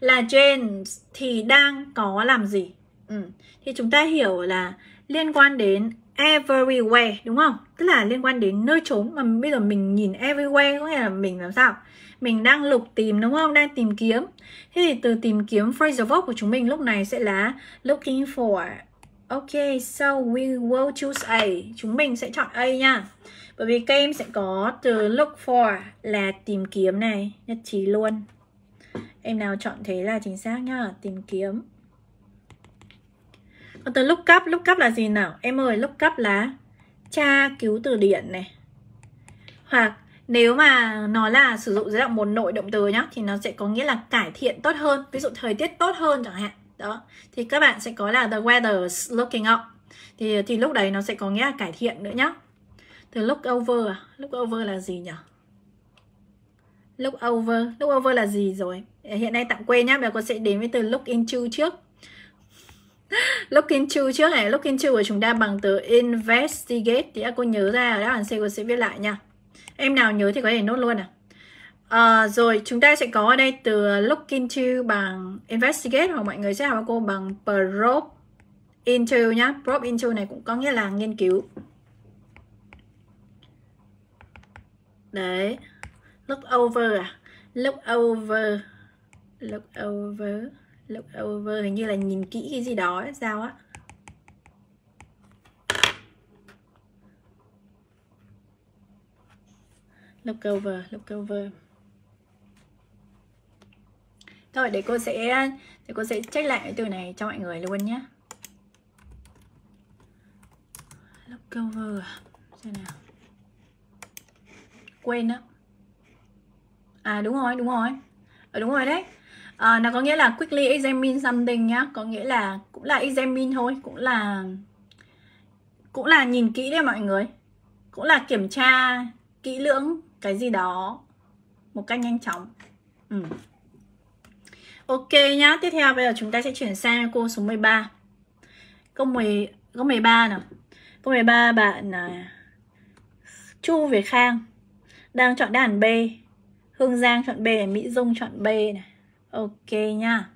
Là James thì đang có làm gì? Ừ. Thì chúng ta hiểu là liên quan đến everywhere đúng không? Tức là liên quan đến nơi trốn mà bây giờ mình nhìn everywhere có nghĩa là mình làm sao? Mình đang lục tìm đúng không? Đang tìm kiếm. Thế thì từ tìm kiếm phrasal verb của chúng mình lúc này sẽ là looking for. Ok, so we will choose A. Chúng mình sẽ chọn A nha bởi vì các em sẽ có từ look for là tìm kiếm này nhất trí luôn em nào chọn thế là chính xác nhá tìm kiếm còn từ look up look up là gì nào em ơi look up là tra cứu từ điển này hoặc nếu mà nó là sử dụng dưới dạng một nội động từ nhá thì nó sẽ có nghĩa là cải thiện tốt hơn ví dụ thời tiết tốt hơn chẳng hạn đó thì các bạn sẽ có là the weather looking up thì thì lúc đấy nó sẽ có nghĩa là cải thiện nữa nhá thì look over à? Look over là gì nhỉ? Look over, look over là gì rồi? Hiện nay tạm quên nhá, bây giờ con sẽ đến với từ look into trước. look into trước này, look into của chúng ta bằng từ investigate thì cô nhớ ra đáp bạn sẽ cô sẽ viết lại nha. Em nào nhớ thì có thể nốt luôn à. À, rồi chúng ta sẽ có ở đây từ look into bằng investigate hoặc mọi người sẽ học cô bằng probe into nhá. Probe into này cũng có nghĩa là nghiên cứu. đấy look over à look over look over look over hình như là nhìn kỹ cái gì đó ấy, sao á look over look over thôi để cô sẽ để cô sẽ check lại cái từ này cho mọi người luôn nhé look over à? xem nào quên á à đúng rồi đúng rồi à, đúng rồi đấy à, nó có nghĩa là quickly examine something nhá có nghĩa là cũng là examine thôi cũng là cũng là nhìn kỹ đấy mọi người cũng là kiểm tra kỹ lưỡng cái gì đó một cách nhanh chóng ừ. ok nhá tiếp theo bây giờ chúng ta sẽ chuyển sang cô số 13 câu 10 câu 13 nào câu 13 bạn à, Chu Việt Khang đang chọn đàn án B Hương Giang chọn B Mỹ Dung chọn B này ok nha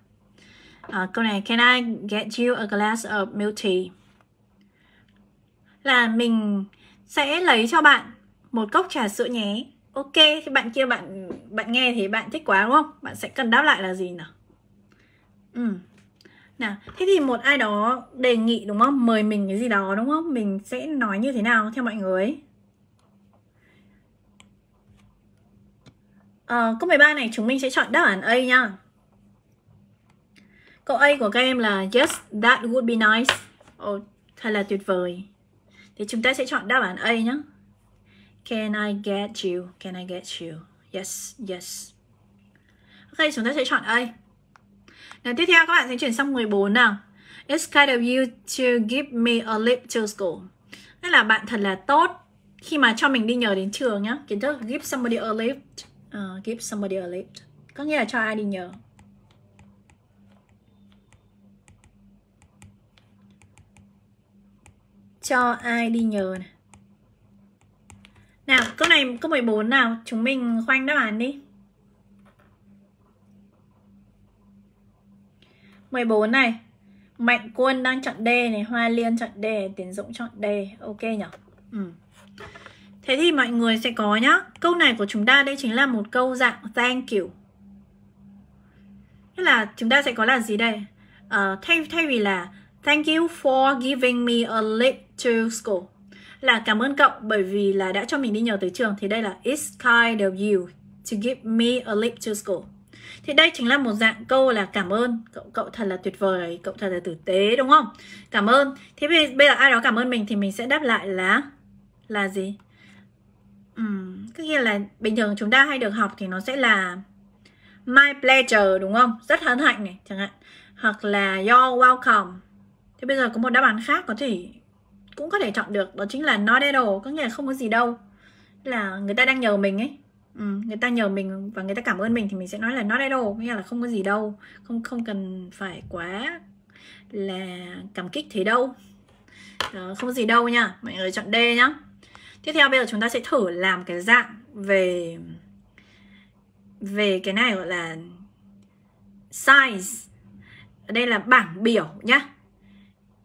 à, câu này can I get you a glass of milk tea là mình sẽ lấy cho bạn một cốc trà sữa nhé ok thì bạn kia bạn bạn nghe thì bạn thích quá đúng không bạn sẽ cần đáp lại là gì nào ừ nào thế thì một ai đó đề nghị đúng không mời mình cái gì đó đúng không mình sẽ nói như thế nào theo mọi người ấy? à, câu 13 này chúng mình sẽ chọn đáp án A nha câu A của các em là yes that would be nice oh, thật là tuyệt vời thì chúng ta sẽ chọn đáp án A nhé can I get you can I get you yes yes ok chúng ta sẽ chọn A Nào, tiếp theo các bạn sẽ chuyển sang 14 nào It's kind of you to give me a lift to school. Tức là bạn thật là tốt khi mà cho mình đi nhờ đến trường nhá. Kiến thức give somebody a lift uh, give somebody a lift có nghĩa là cho ai đi nhờ cho ai đi nhờ này. Nào, câu này câu 14 nào, chúng mình khoanh đáp án đi. 14 này. Mạnh Quân đang chọn D này, Hoa Liên chọn D, Tiến Dũng chọn D. Ok nhỉ? Ừ. Thế thì mọi người sẽ có nhá. Câu này của chúng ta đây chính là một câu dạng thank you. Tức là chúng ta sẽ có là gì đây? Uh, thay thay vì là thank you for giving me a lift to school là cảm ơn cậu bởi vì là đã cho mình đi nhờ tới trường thì đây là it's kind of you to give me a lift to school. Thì đây chính là một dạng câu là cảm ơn Cậu cậu thật là tuyệt vời, cậu thật là tử tế đúng không? Cảm ơn Thế bây, bây giờ ai đó cảm ơn mình thì mình sẽ đáp lại là Là gì? Ừ, có là bình thường chúng ta hay được học thì nó sẽ là my pleasure đúng không? Rất hân hạnh này chẳng hạn. Hoặc là you're welcome. Thế bây giờ có một đáp án khác có thể cũng có thể chọn được đó chính là not at all, có nghĩa là không có gì đâu. Là người ta đang nhờ mình ấy. Ừ, người ta nhờ mình và người ta cảm ơn mình thì mình sẽ nói là not at all, có nghĩa là không có gì đâu, không không cần phải quá là cảm kích thế đâu. Đó, không có gì đâu nha. Mọi người chọn D nhá tiếp theo bây giờ chúng ta sẽ thử làm cái dạng về về cái này gọi là size đây là bảng biểu nhá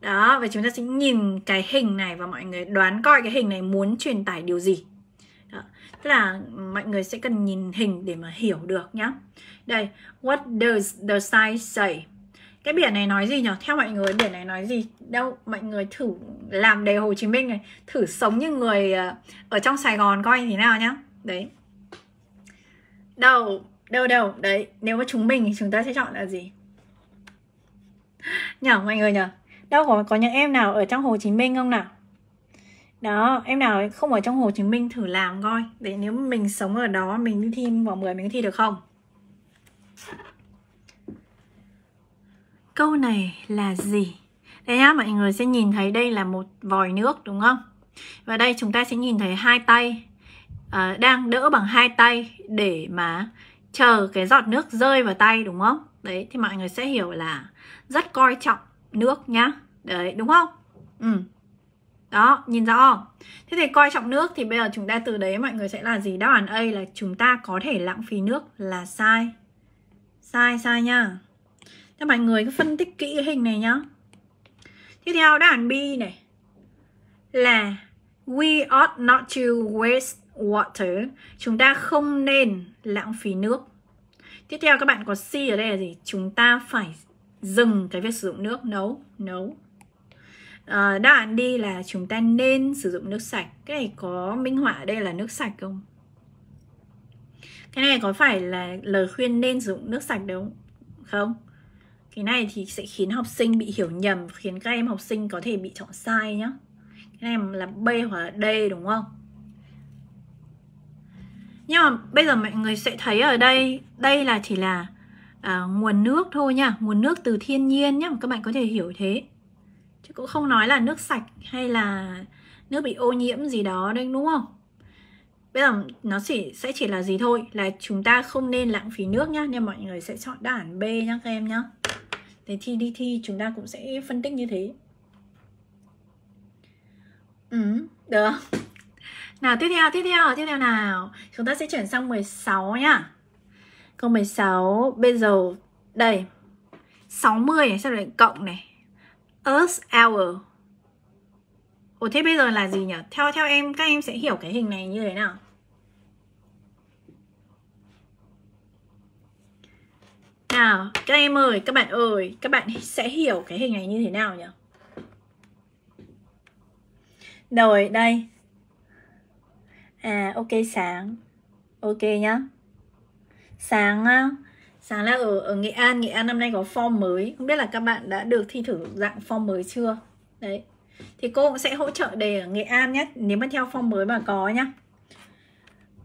đó và chúng ta sẽ nhìn cái hình này và mọi người đoán coi cái hình này muốn truyền tải điều gì đó. tức là mọi người sẽ cần nhìn hình để mà hiểu được nhá đây what does the size say cái biển này nói gì nhở theo mọi người biển này nói gì đâu mọi người thử làm đề Hồ Chí Minh này thử sống như người ờ, ở trong Sài Gòn coi như thế nào nhá đấy đâu đâu đâu đấy nếu mà chúng mình thì chúng ta sẽ chọn là gì nhở mọi người nhở đâu có có những em nào ở trong Hồ Chí Minh không nào đó em nào không ở trong Hồ Chí Minh thử làm coi để nếu mình sống ở đó mình thi vào 10 mình thi được không câu này là gì đây á mọi người sẽ nhìn thấy đây là một vòi nước đúng không và đây chúng ta sẽ nhìn thấy hai tay à, đang đỡ bằng hai tay để mà chờ cái giọt nước rơi vào tay đúng không đấy thì mọi người sẽ hiểu là rất coi trọng nước nhá đấy đúng không ừ đó nhìn rõ không thế thì coi trọng nước thì bây giờ chúng ta từ đấy mọi người sẽ là gì đáp án a là chúng ta có thể lãng phí nước là sai sai sai nha cho mọi người cứ phân tích kỹ cái hình này nhá tiếp theo đáp án B này là we ought not to waste water chúng ta không nên lãng phí nước tiếp theo các bạn có C ở đây là gì chúng ta phải dừng cái việc sử dụng nước nấu no, nấu no. à, đáp án đi là chúng ta nên sử dụng nước sạch cái này có minh họa ở đây là nước sạch không cái này có phải là lời khuyên nên sử dụng nước sạch đúng không cái này thì sẽ khiến học sinh bị hiểu nhầm khiến các em học sinh có thể bị chọn sai nhá cái này là b hoặc là d đúng không nhưng mà bây giờ mọi người sẽ thấy ở đây đây là chỉ là à, nguồn nước thôi nha nguồn nước từ thiên nhiên nhá các bạn có thể hiểu thế chứ cũng không nói là nước sạch hay là nước bị ô nhiễm gì đó đấy đúng không bây giờ nó chỉ sẽ chỉ là gì thôi là chúng ta không nên lãng phí nước nhá nên mọi người sẽ chọn đáp án B nhá các em nhá Thế thì đi thi chúng ta cũng sẽ phân tích như thế Ừ, được Nào tiếp theo, tiếp theo, tiếp theo nào Chúng ta sẽ chuyển sang 16 nhá Câu 16 Bây giờ, đây 60 này, sau đấy cộng này Earth hour Ủa thế bây giờ là gì nhỉ? Theo theo em, các em sẽ hiểu cái hình này như thế nào? Nào, các em ơi, các bạn ơi, các bạn sẽ hiểu cái hình này như thế nào nhỉ? Rồi, đây. À, ok sáng. Ok nhá. Sáng á. Sáng là ở, ở Nghệ An, Nghệ An năm nay có form mới. Không biết là các bạn đã được thi thử dạng form mới chưa? Đấy. Thì cô cũng sẽ hỗ trợ đề ở Nghệ An nhé, nếu mà theo form mới mà có nhá.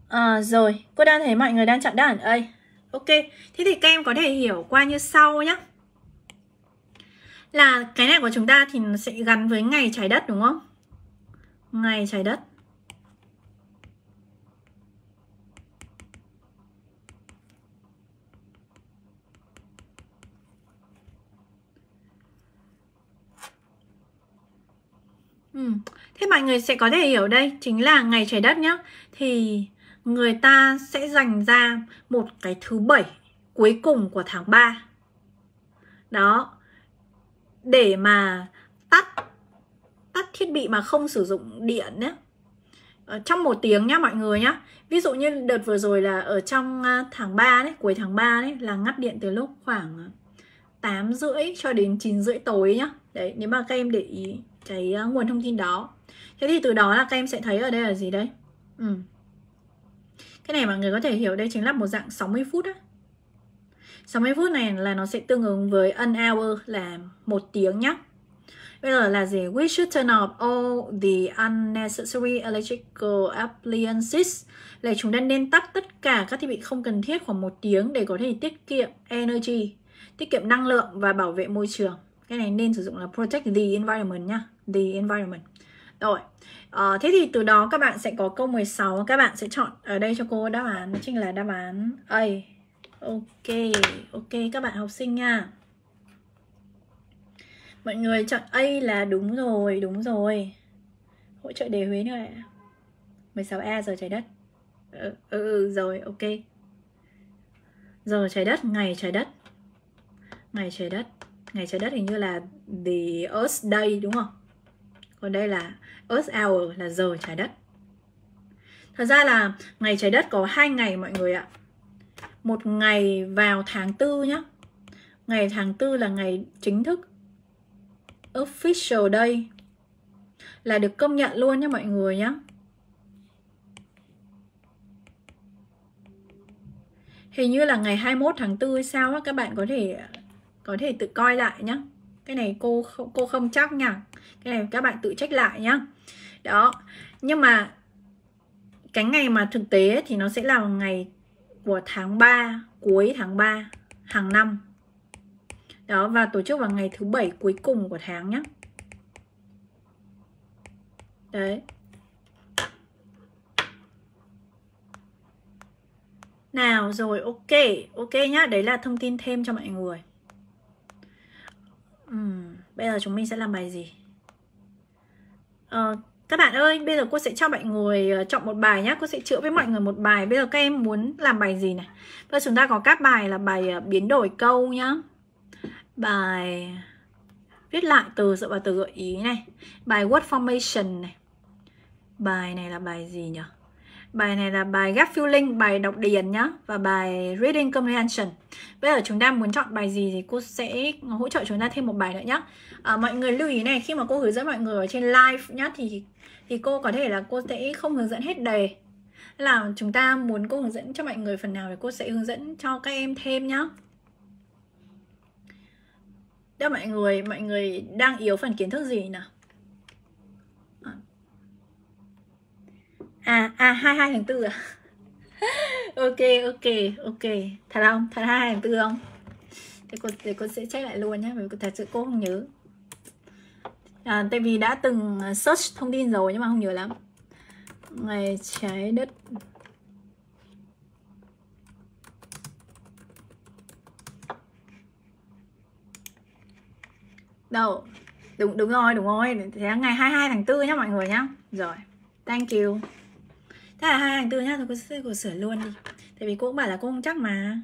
À, rồi, cô đang thấy mọi người đang chọn đáp án A. Ok, thế thì các em có thể hiểu qua như sau nhé Là cái này của chúng ta thì nó sẽ gắn với ngày trái đất đúng không? Ngày trái đất Ừ. Thế mọi người sẽ có thể hiểu đây chính là ngày trái đất nhá. Thì người ta sẽ dành ra một cái thứ bảy cuối cùng của tháng 3 đó để mà tắt tắt thiết bị mà không sử dụng điện nhé ờ, trong một tiếng nhá mọi người nhá ví dụ như đợt vừa rồi là ở trong à, tháng 3 đấy cuối tháng 3 đấy là ngắt điện từ lúc khoảng 8 à, rưỡi cho đến 9 rưỡi tối nhá đấy nếu mà các em để ý cái à, nguồn thông tin đó thế thì từ đó là các em sẽ thấy ở đây là gì đấy ừ cái này mọi người có thể hiểu đây chính là một dạng 60 phút á 60 phút này là nó sẽ tương ứng với an hour là một tiếng nhá Bây giờ là gì? We should turn off all the unnecessary electrical appliances. Là chúng ta nên tắt tất cả các thiết bị không cần thiết khoảng một tiếng để có thể tiết kiệm energy, tiết kiệm năng lượng và bảo vệ môi trường. Cái này nên sử dụng là protect the environment nhá The environment. Rồi, à, thế thì từ đó các bạn sẽ có câu 16 Các bạn sẽ chọn ở đây cho cô đáp án Chính là đáp án A Ok, ok các bạn học sinh nha Mọi người chọn A là đúng rồi, đúng rồi Hỗ trợ đề Huế nữa ạ 16A giờ trái đất ờ, ừ, ừ, rồi, ok Giờ trái đất, ngày trái đất Ngày trái đất Ngày trái đất hình như là The Earth Day đúng không? Còn đây là Earth Hour là giờ trái đất Thật ra là ngày trái đất có hai ngày mọi người ạ Một ngày vào tháng tư nhá Ngày tháng tư là ngày chính thức Official Day Là được công nhận luôn nhá mọi người nhá Hình như là ngày 21 tháng 4 hay sao á Các bạn có thể có thể tự coi lại nhá Cái này cô cô không chắc nha cái này các bạn tự trách lại nhá đó nhưng mà cái ngày mà thực tế thì nó sẽ là ngày của tháng 3 cuối tháng 3 hàng năm đó và tổ chức vào ngày thứ bảy cuối cùng của tháng nhá đấy nào rồi ok ok nhá đấy là thông tin thêm cho mọi người uhm, bây giờ chúng mình sẽ làm bài gì Ờ, các bạn ơi bây giờ cô sẽ cho bạn ngồi ờ, chọn một bài nhé cô sẽ chữa với mọi người một bài bây giờ các em muốn làm bài gì này và chúng ta có các bài là bài ờ, biến đổi câu nhá bài viết lại từ dựa vào từ gợi ý này bài word formation này bài này là bài gì nhỉ Bài này là bài gap filling, bài đọc điền nhá và bài reading comprehension. Bây giờ chúng ta muốn chọn bài gì thì cô sẽ hỗ trợ chúng ta thêm một bài nữa nhá. À, mọi người lưu ý này khi mà cô hướng dẫn mọi người ở trên live nhá thì thì cô có thể là cô sẽ không hướng dẫn hết đề là chúng ta muốn cô hướng dẫn cho mọi người phần nào thì cô sẽ hướng dẫn cho các em thêm nhá đó mọi người mọi người đang yếu phần kiến thức gì nào à à hai hai tháng tư à ok ok ok thật không thật hai tháng tư không để con để con sẽ check lại luôn nhé vì thật sự cô không nhớ à, tại vì đã từng à, search thông tin rồi nhưng mà không nhớ lắm ngày trái đất đâu đúng đúng rồi đúng rồi thế ngày 22 tháng 4 nhá mọi người nhá rồi thank you Thế là hai hàng tư nhá, tôi cô, cô sửa luôn đi Tại vì cô cũng bảo là cô không chắc mà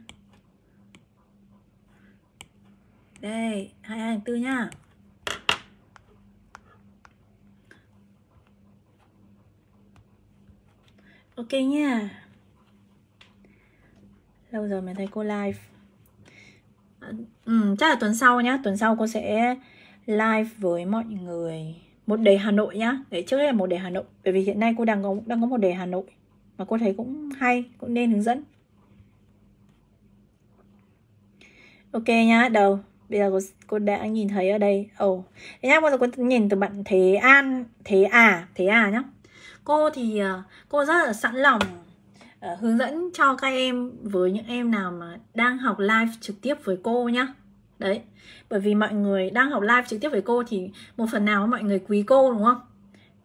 Đây, hai hàng tư nhá Ok nha Lâu rồi mới thấy cô live ừ, Chắc là tuần sau nhá Tuần sau cô sẽ live với mọi người một đề Hà Nội nhá đấy trước hết là một đề Hà Nội bởi vì hiện nay cô đang có đang có một đề Hà Nội mà cô thấy cũng hay cũng nên hướng dẫn ok nhá đầu bây giờ cô, cô đã nhìn thấy ở đây ồ oh. nhá bây giờ cô nhìn từ bạn Thế An Thế à Thế à nhá cô thì ờ, cô rất là sẵn lòng ờ, hướng dẫn cho các em với những em nào mà đang học live trực tiếp với cô nhá đấy bởi vì mọi người đang học live trực tiếp với cô thì một phần nào mọi người quý cô đúng không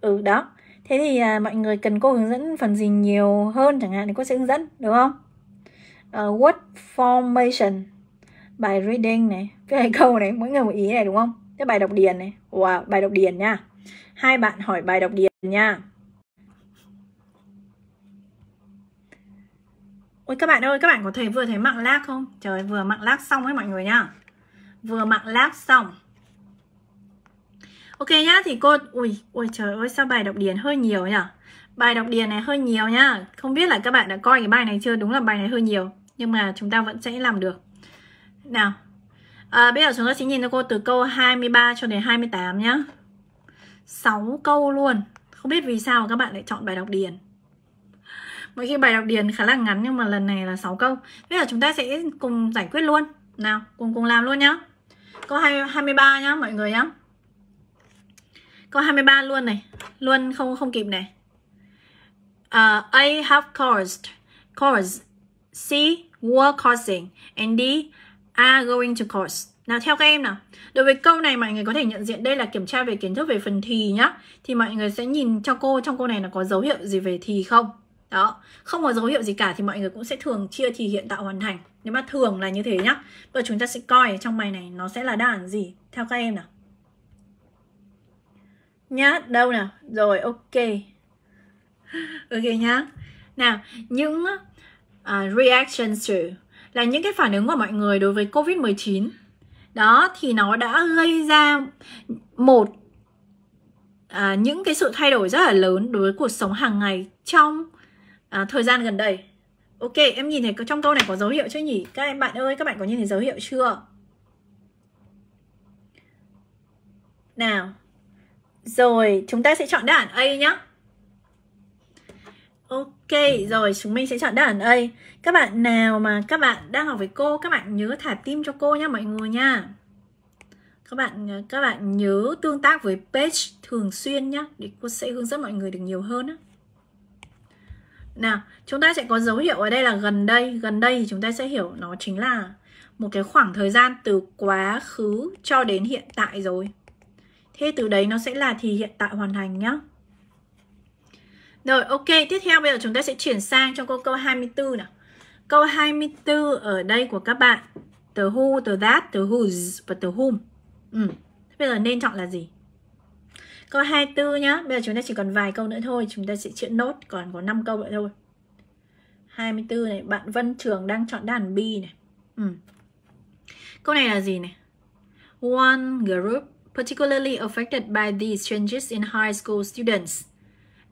ừ đó thế thì à, mọi người cần cô hướng dẫn phần gì nhiều hơn chẳng hạn thì cô sẽ hướng dẫn đúng không uh, word formation bài reading này cái này câu này mỗi người một ý này đúng không cái bài đọc điền này wow bài đọc điền nha hai bạn hỏi bài đọc điền nha ôi các bạn ơi các bạn có thể vừa thấy mạng lag không trời vừa mạng lag xong ấy mọi người nha vừa mặc lab xong Ok nhá, thì cô... Ui, ui trời ơi, sao bài đọc điền hơi nhiều nhỉ? Bài đọc điền này hơi nhiều nhá. Không biết là các bạn đã coi cái bài này chưa? Đúng là bài này hơi nhiều. Nhưng mà chúng ta vẫn sẽ làm được. Nào. À, bây giờ chúng ta sẽ nhìn cho cô từ câu 23 cho đến 28 nhá. 6 câu luôn. Không biết vì sao các bạn lại chọn bài đọc điền. Mỗi khi bài đọc điền khá là ngắn nhưng mà lần này là 6 câu. Bây giờ chúng ta sẽ cùng giải quyết luôn. Nào, cùng cùng làm luôn nhá. Câu 2, 23 nhá mọi người nhá Câu 23 luôn này Luôn không không kịp này uh, A have caused Cause C were causing And D are going to cause Nào theo các em nào Đối với câu này mọi người có thể nhận diện Đây là kiểm tra về kiến thức về phần thì nhá Thì mọi người sẽ nhìn cho cô Trong câu này là có dấu hiệu gì về thì không đó không có dấu hiệu gì cả thì mọi người cũng sẽ thường chia thì hiện tạo hoàn thành nếu mà thường là như thế nhá và chúng ta sẽ coi trong bài này nó sẽ là đáp gì theo các em nào nhá đâu nào rồi ok ok nhá nào những uh, à, reaction to là những cái phản ứng của mọi người đối với covid 19 đó thì nó đã gây ra một à, những cái sự thay đổi rất là lớn đối với cuộc sống hàng ngày trong à, thời gian gần đây ok em nhìn thấy trong câu này có dấu hiệu chưa nhỉ các em bạn ơi các bạn có nhìn thấy dấu hiệu chưa nào rồi chúng ta sẽ chọn đáp án A nhé Ok, rồi chúng mình sẽ chọn đáp án A Các bạn nào mà các bạn đang học với cô Các bạn nhớ thả tim cho cô nha mọi người nha Các bạn các bạn nhớ tương tác với page thường xuyên nhá Để cô sẽ hướng dẫn mọi người được nhiều hơn á nào, chúng ta sẽ có dấu hiệu ở đây là gần đây Gần đây thì chúng ta sẽ hiểu nó chính là một cái khoảng thời gian từ quá khứ cho đến hiện tại rồi Thế từ đấy nó sẽ là thì hiện tại hoàn thành nhá Rồi, ok, tiếp theo bây giờ chúng ta sẽ chuyển sang cho câu câu 24 nào Câu 24 ở đây của các bạn Từ who, từ that, từ whose và từ whom ừ. Bây giờ nên chọn là gì? Câu 24 nhá. Bây giờ chúng ta chỉ còn vài câu nữa thôi, chúng ta sẽ chữa nốt còn có 5 câu nữa thôi. 24 này, bạn Vân Trường đang chọn đàn B này. Ừ. Câu này là gì này? One group particularly affected by these changes in high school students.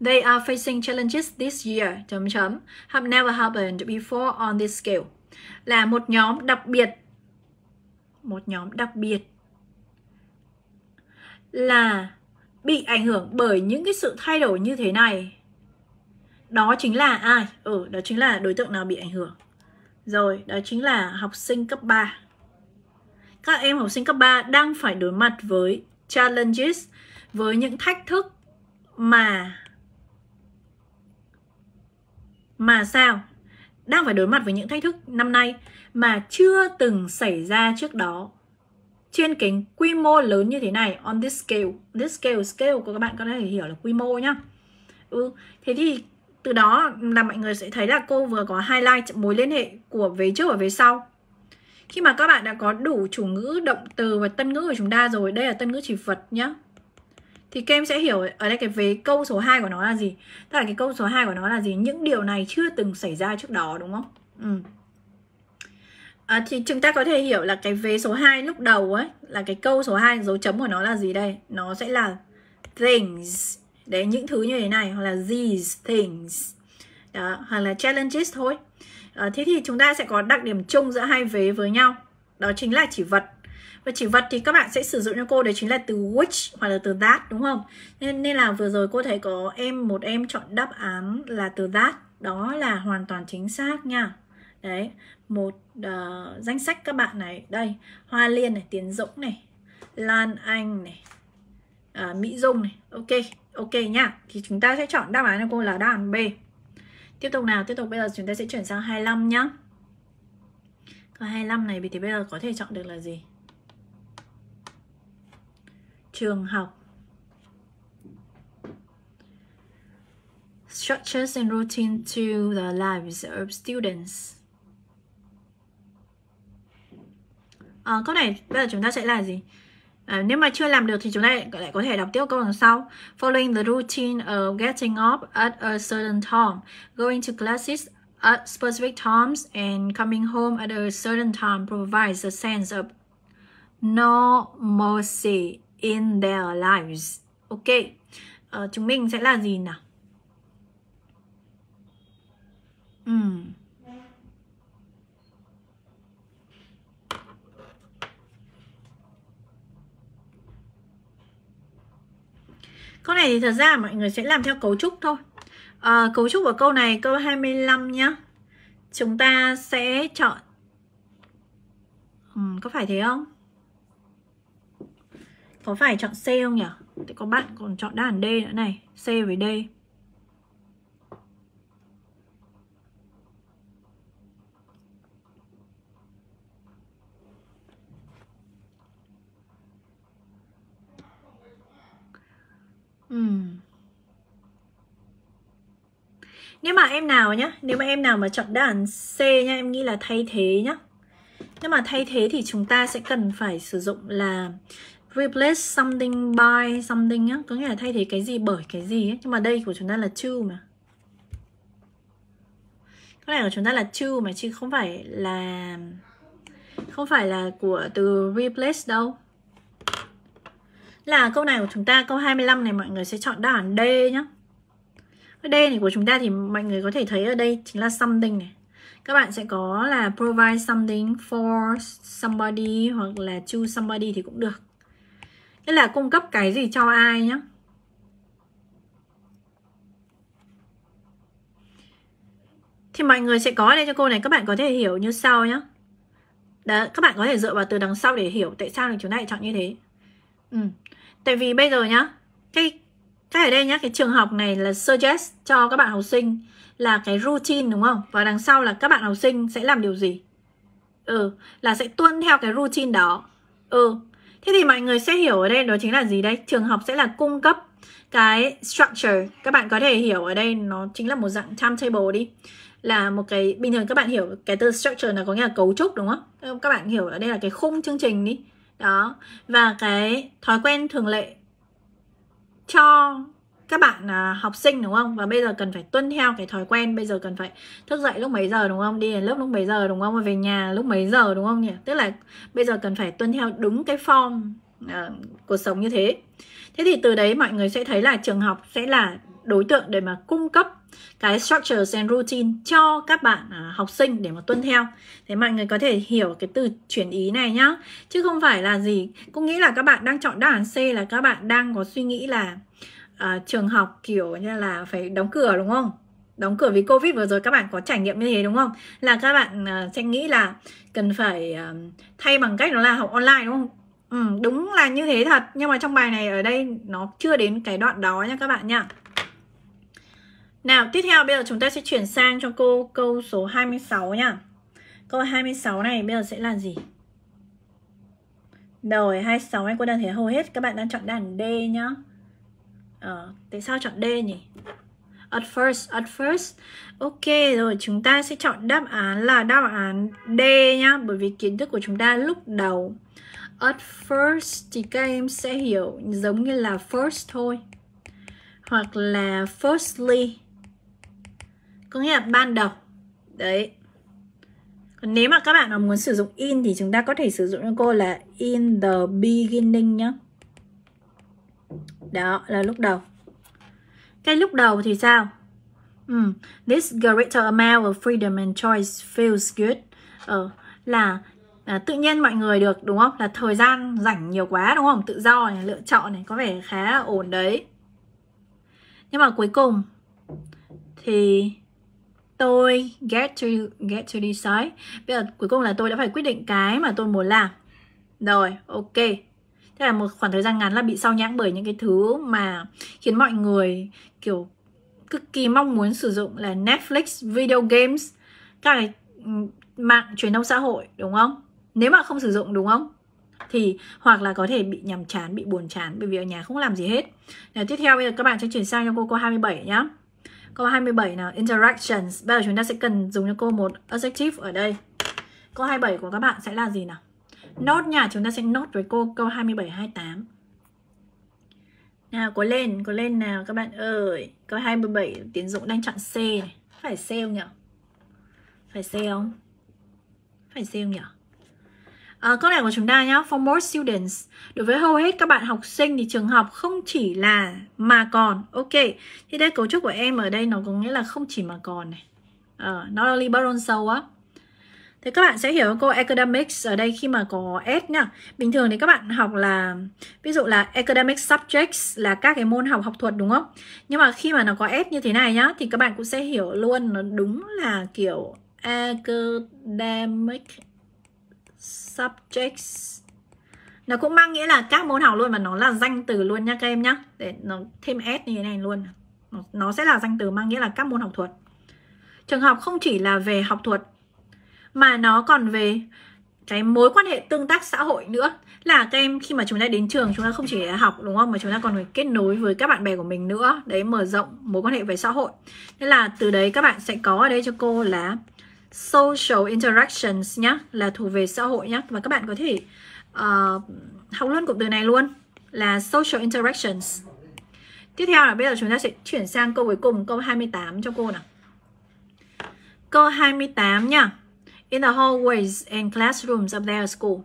They are facing challenges this year, chấm chấm, have never happened before on this scale. Là một nhóm đặc biệt. Một nhóm đặc biệt. Là bị ảnh hưởng bởi những cái sự thay đổi như thế này đó chính là ai? À, ừ, đó chính là đối tượng nào bị ảnh hưởng. Rồi, đó chính là học sinh cấp 3. Các em học sinh cấp 3 đang phải đối mặt với challenges, với những thách thức mà mà sao? Đang phải đối mặt với những thách thức năm nay mà chưa từng xảy ra trước đó trên cái quy mô lớn như thế này on this scale this scale scale của các bạn có thể hiểu là quy mô nhá ừ, thế thì từ đó là mọi người sẽ thấy là cô vừa có highlight mối liên hệ của về trước và về sau khi mà các bạn đã có đủ chủ ngữ động từ và tân ngữ của chúng ta rồi đây là tân ngữ chỉ vật nhá thì các em sẽ hiểu ở đây cái về câu số 2 của nó là gì tức là cái câu số 2 của nó là gì những điều này chưa từng xảy ra trước đó đúng không ừ à, thì chúng ta có thể hiểu là cái vế số 2 lúc đầu ấy là cái câu số 2 dấu chấm của nó là gì đây nó sẽ là things đấy những thứ như thế này hoặc là these things đó, hoặc là challenges thôi à, thế thì chúng ta sẽ có đặc điểm chung giữa hai vế với nhau đó chính là chỉ vật và chỉ vật thì các bạn sẽ sử dụng cho cô đấy chính là từ which hoặc là từ that đúng không nên, nên là vừa rồi cô thấy có em một em chọn đáp án là từ that đó là hoàn toàn chính xác nha đấy một uh, danh sách các bạn này đây hoa liên này tiến dũng này lan anh này à, mỹ dung này ok ok nhá thì chúng ta sẽ chọn đáp án của cô là đáp án b tiếp tục nào tiếp tục bây giờ chúng ta sẽ chuyển sang 25 nhá còn 25 này thì bây giờ có thể chọn được là gì trường học structures and routine to the lives of students à, câu này bây giờ chúng ta sẽ là gì À, nếu mà chưa làm được thì chúng ta lại, có thể đọc tiếp câu đằng sau. Following the routine of getting up at a certain time, going to classes at specific times and coming home at a certain time provides a sense of normalcy in their lives. Ok, à, chúng mình sẽ là gì nào? Ừm. Câu này thì thật ra mọi người sẽ làm theo cấu trúc thôi à, Cấu trúc của câu này câu 25 nhá Chúng ta sẽ chọn ừ, Có phải thế không? Có phải chọn C không nhỉ? Thì có bạn còn chọn đáp án D nữa này C với D Ừ. nếu mà em nào nhá nếu mà em nào mà chọn đáp C nhá em nghĩ là thay thế nhá nhưng mà thay thế thì chúng ta sẽ cần phải sử dụng là replace something by something nhá có nghĩa là thay thế cái gì bởi cái gì ấy. nhưng mà đây của chúng ta là to mà cái này của chúng ta là to mà chứ không phải là không phải là của từ replace đâu là câu này của chúng ta câu 25 này mọi người sẽ chọn đáp án D nhé cái D này của chúng ta thì mọi người có thể thấy ở đây chính là something này các bạn sẽ có là provide something for somebody hoặc là to somebody thì cũng được tức là cung cấp cái gì cho ai nhé thì mọi người sẽ có ở đây cho cô này các bạn có thể hiểu như sau nhé Đó, các bạn có thể dựa vào từ đằng sau để hiểu tại sao chúng ta lại chọn như thế ừ tại vì bây giờ nhá cái cái ở đây nhá cái trường học này là suggest cho các bạn học sinh là cái routine đúng không và đằng sau là các bạn học sinh sẽ làm điều gì ừ là sẽ tuân theo cái routine đó ừ thế thì mọi người sẽ hiểu ở đây đó chính là gì đấy trường học sẽ là cung cấp cái structure các bạn có thể hiểu ở đây nó chính là một dạng timetable đi là một cái bình thường các bạn hiểu cái từ structure là có nghĩa là cấu trúc đúng không các bạn hiểu ở đây là cái khung chương trình đi đó và cái thói quen thường lệ cho các bạn à, học sinh đúng không và bây giờ cần phải tuân theo cái thói quen bây giờ cần phải thức dậy lúc mấy giờ đúng không đi đến lớp lúc mấy giờ đúng không và về nhà lúc mấy giờ đúng không nhỉ tức là bây giờ cần phải tuân theo đúng cái form à, cuộc sống như thế thế thì từ đấy mọi người sẽ thấy là trường học sẽ là đối tượng để mà cung cấp cái structures and routine cho các bạn à, học sinh để mà tuân theo thế mọi người có thể hiểu cái từ chuyển ý này nhá chứ không phải là gì cũng nghĩ là các bạn đang chọn đáp án C là các bạn đang có suy nghĩ là à, trường học kiểu như là phải đóng cửa đúng không đóng cửa vì covid vừa rồi các bạn có trải nghiệm như thế đúng không là các bạn uh, sẽ nghĩ là cần phải uh, thay bằng cách đó là học online đúng không ừ, đúng là như thế thật nhưng mà trong bài này ở đây nó chưa đến cái đoạn đó nha các bạn nha nào, tiếp theo bây giờ chúng ta sẽ chuyển sang cho cô câu số 26 nha Câu 26 này bây giờ sẽ là gì? Rồi, 26 anh cô đang thấy hầu hết các bạn đang chọn đàn D nhá. Ờ, tại sao chọn D nhỉ? At first, at first. Ok, rồi chúng ta sẽ chọn đáp án là đáp án D nhá, bởi vì kiến thức của chúng ta lúc đầu at first thì các em sẽ hiểu giống như là first thôi. Hoặc là firstly có nghĩa là ban đầu đấy còn nếu mà các bạn mà muốn sử dụng in thì chúng ta có thể sử dụng cho cô là in the beginning nhá đó là lúc đầu cái lúc đầu thì sao Mm. This greater amount of freedom and choice feels good. Ờ, là à, tự nhiên mọi người được đúng không? Là thời gian rảnh nhiều quá đúng không? Tự do này, lựa chọn này có vẻ khá ổn đấy. Nhưng mà cuối cùng thì tôi get to get to decide bây giờ cuối cùng là tôi đã phải quyết định cái mà tôi muốn làm rồi ok thế là một khoảng thời gian ngắn là bị sao nhãng bởi những cái thứ mà khiến mọi người kiểu cực kỳ mong muốn sử dụng là Netflix, video games, các cái mạng truyền thông xã hội đúng không? Nếu mà không sử dụng đúng không? Thì hoặc là có thể bị nhàm chán, bị buồn chán bởi vì ở nhà không làm gì hết. Nào, tiếp theo bây giờ các bạn sẽ chuyển sang cho cô cô 27 nhá. Câu 27 nào, interactions. Bây giờ chúng ta sẽ cần dùng cho cô một adjective ở đây. Câu 27 của các bạn sẽ là gì nào? Nốt nha, chúng ta sẽ nốt với cô câu 27 28. Nào, có lên, có lên nào các bạn ơi. Câu 27 Tiến Dũng đang chọn C này. Phải C không nhỉ? Phải C không? Phải C không nhỉ? À, câu này của chúng ta nhé, for more students. Đối với hầu hết các bạn học sinh thì trường học không chỉ là mà còn. Ok, thì đây cấu trúc của em ở đây nó có nghĩa là không chỉ mà còn này. Uh, not only but also á. Thế các bạn sẽ hiểu cô academics ở đây khi mà có S nhá Bình thường thì các bạn học là ví dụ là academic subjects là các cái môn học học thuật đúng không? Nhưng mà khi mà nó có S như thế này nhá thì các bạn cũng sẽ hiểu luôn nó đúng là kiểu academic subjects nó cũng mang nghĩa là các môn học luôn mà nó là danh từ luôn nha các em nhá để nó thêm s như thế này luôn nó sẽ là danh từ mang nghĩa là các môn học thuật trường học không chỉ là về học thuật mà nó còn về cái mối quan hệ tương tác xã hội nữa là các em khi mà chúng ta đến trường chúng ta không chỉ học đúng không mà chúng ta còn phải kết nối với các bạn bè của mình nữa đấy mở rộng mối quan hệ về xã hội nên là từ đấy các bạn sẽ có ở đây cho cô là social interactions nhé, là thuộc về xã hội nhé, và các bạn có thể uh, học luôn cụm từ này luôn là social interactions tiếp theo là bây giờ chúng ta sẽ chuyển sang câu cuối cùng câu 28 cho cô nào câu 28 nhá in the hallways and classrooms of their school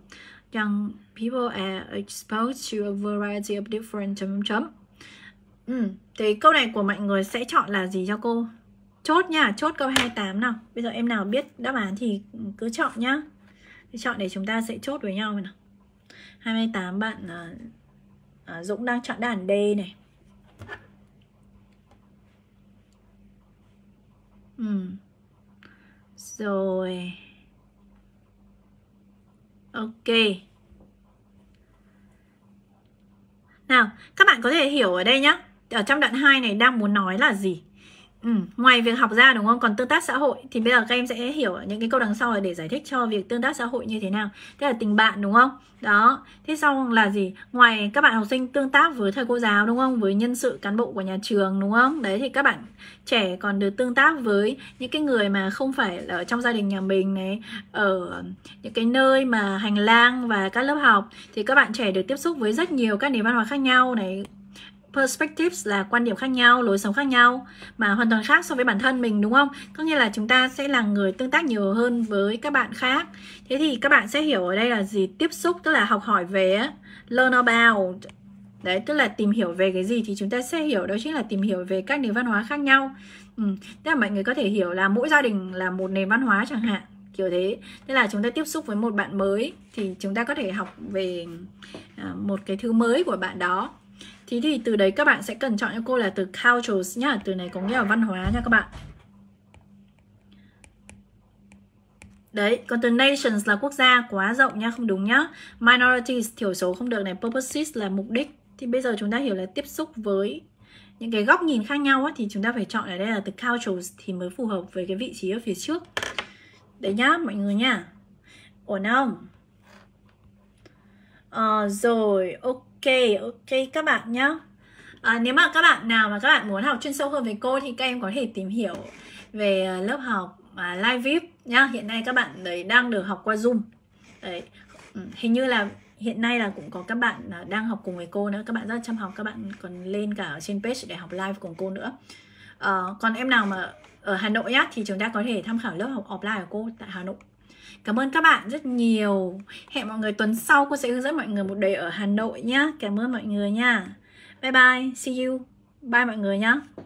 young people are exposed to a variety of different chấm chấm ừ. thì câu này của mọi người sẽ chọn là gì cho cô Chốt nha, chốt câu 28 nào Bây giờ em nào biết đáp án thì cứ chọn nhá Chọn để chúng ta sẽ chốt với nhau nào 28 bạn uh, uh, Dũng đang chọn đàn D này ừ. Rồi Ok Nào, các bạn có thể hiểu ở đây nhá Ở trong đoạn 2 này đang muốn nói là gì Ừ. Ngoài việc học ra đúng không? Còn tương tác xã hội thì bây giờ các em sẽ hiểu những cái câu đằng sau để giải thích cho việc tương tác xã hội như thế nào. Thế là tình bạn đúng không? Đó. Thế sau là gì? Ngoài các bạn học sinh tương tác với thầy cô giáo đúng không? Với nhân sự cán bộ của nhà trường đúng không? Đấy thì các bạn trẻ còn được tương tác với những cái người mà không phải ở trong gia đình nhà mình này, ở những cái nơi mà hành lang và các lớp học thì các bạn trẻ được tiếp xúc với rất nhiều các nền văn hóa khác nhau này, perspectives là quan điểm khác nhau lối sống khác nhau mà hoàn toàn khác so với bản thân mình đúng không có nghĩa là chúng ta sẽ là người tương tác nhiều hơn với các bạn khác thế thì các bạn sẽ hiểu ở đây là gì tiếp xúc tức là học hỏi về learn about đấy tức là tìm hiểu về cái gì thì chúng ta sẽ hiểu đó chính là tìm hiểu về các nền văn hóa khác nhau ừ. tức là mọi người có thể hiểu là mỗi gia đình là một nền văn hóa chẳng hạn kiểu thế tức là chúng ta tiếp xúc với một bạn mới thì chúng ta có thể học về à, một cái thứ mới của bạn đó Thế thì từ đấy các bạn sẽ cần chọn cho cô là từ cultures nhá Từ này có nghĩa là văn hóa nha các bạn Đấy, còn từ nations là quốc gia quá rộng nha, không đúng nhá Minorities, thiểu số không được này Purposes là mục đích Thì bây giờ chúng ta hiểu là tiếp xúc với những cái góc nhìn khác nhau á, thì chúng ta phải chọn ở đây là từ cultures thì mới phù hợp với cái vị trí ở phía trước Đấy nhá, mọi người nhá Ổn không? À, rồi, ok ok ok các bạn nhá. à, nếu mà các bạn nào mà các bạn muốn học chuyên sâu hơn về cô thì các em có thể tìm hiểu về ờ, lớp học à, live vip nhá hiện nay các bạn đấy đang được học qua zoom đấy ừ, hình như là hiện nay là cũng có các bạn à, đang học cùng với cô nữa các bạn rất chăm học các bạn còn lên cả trên page để học live cùng cô nữa à, còn em nào mà ở hà nội nhá thì chúng ta có thể tham khảo lớp học offline của cô tại hà nội Cảm ơn các bạn rất nhiều. Hẹn mọi người tuần sau cô sẽ hướng dẫn mọi người một đề ở Hà Nội nhá. Cảm ơn mọi người nha. Bye bye. See you. Bye mọi người nhá.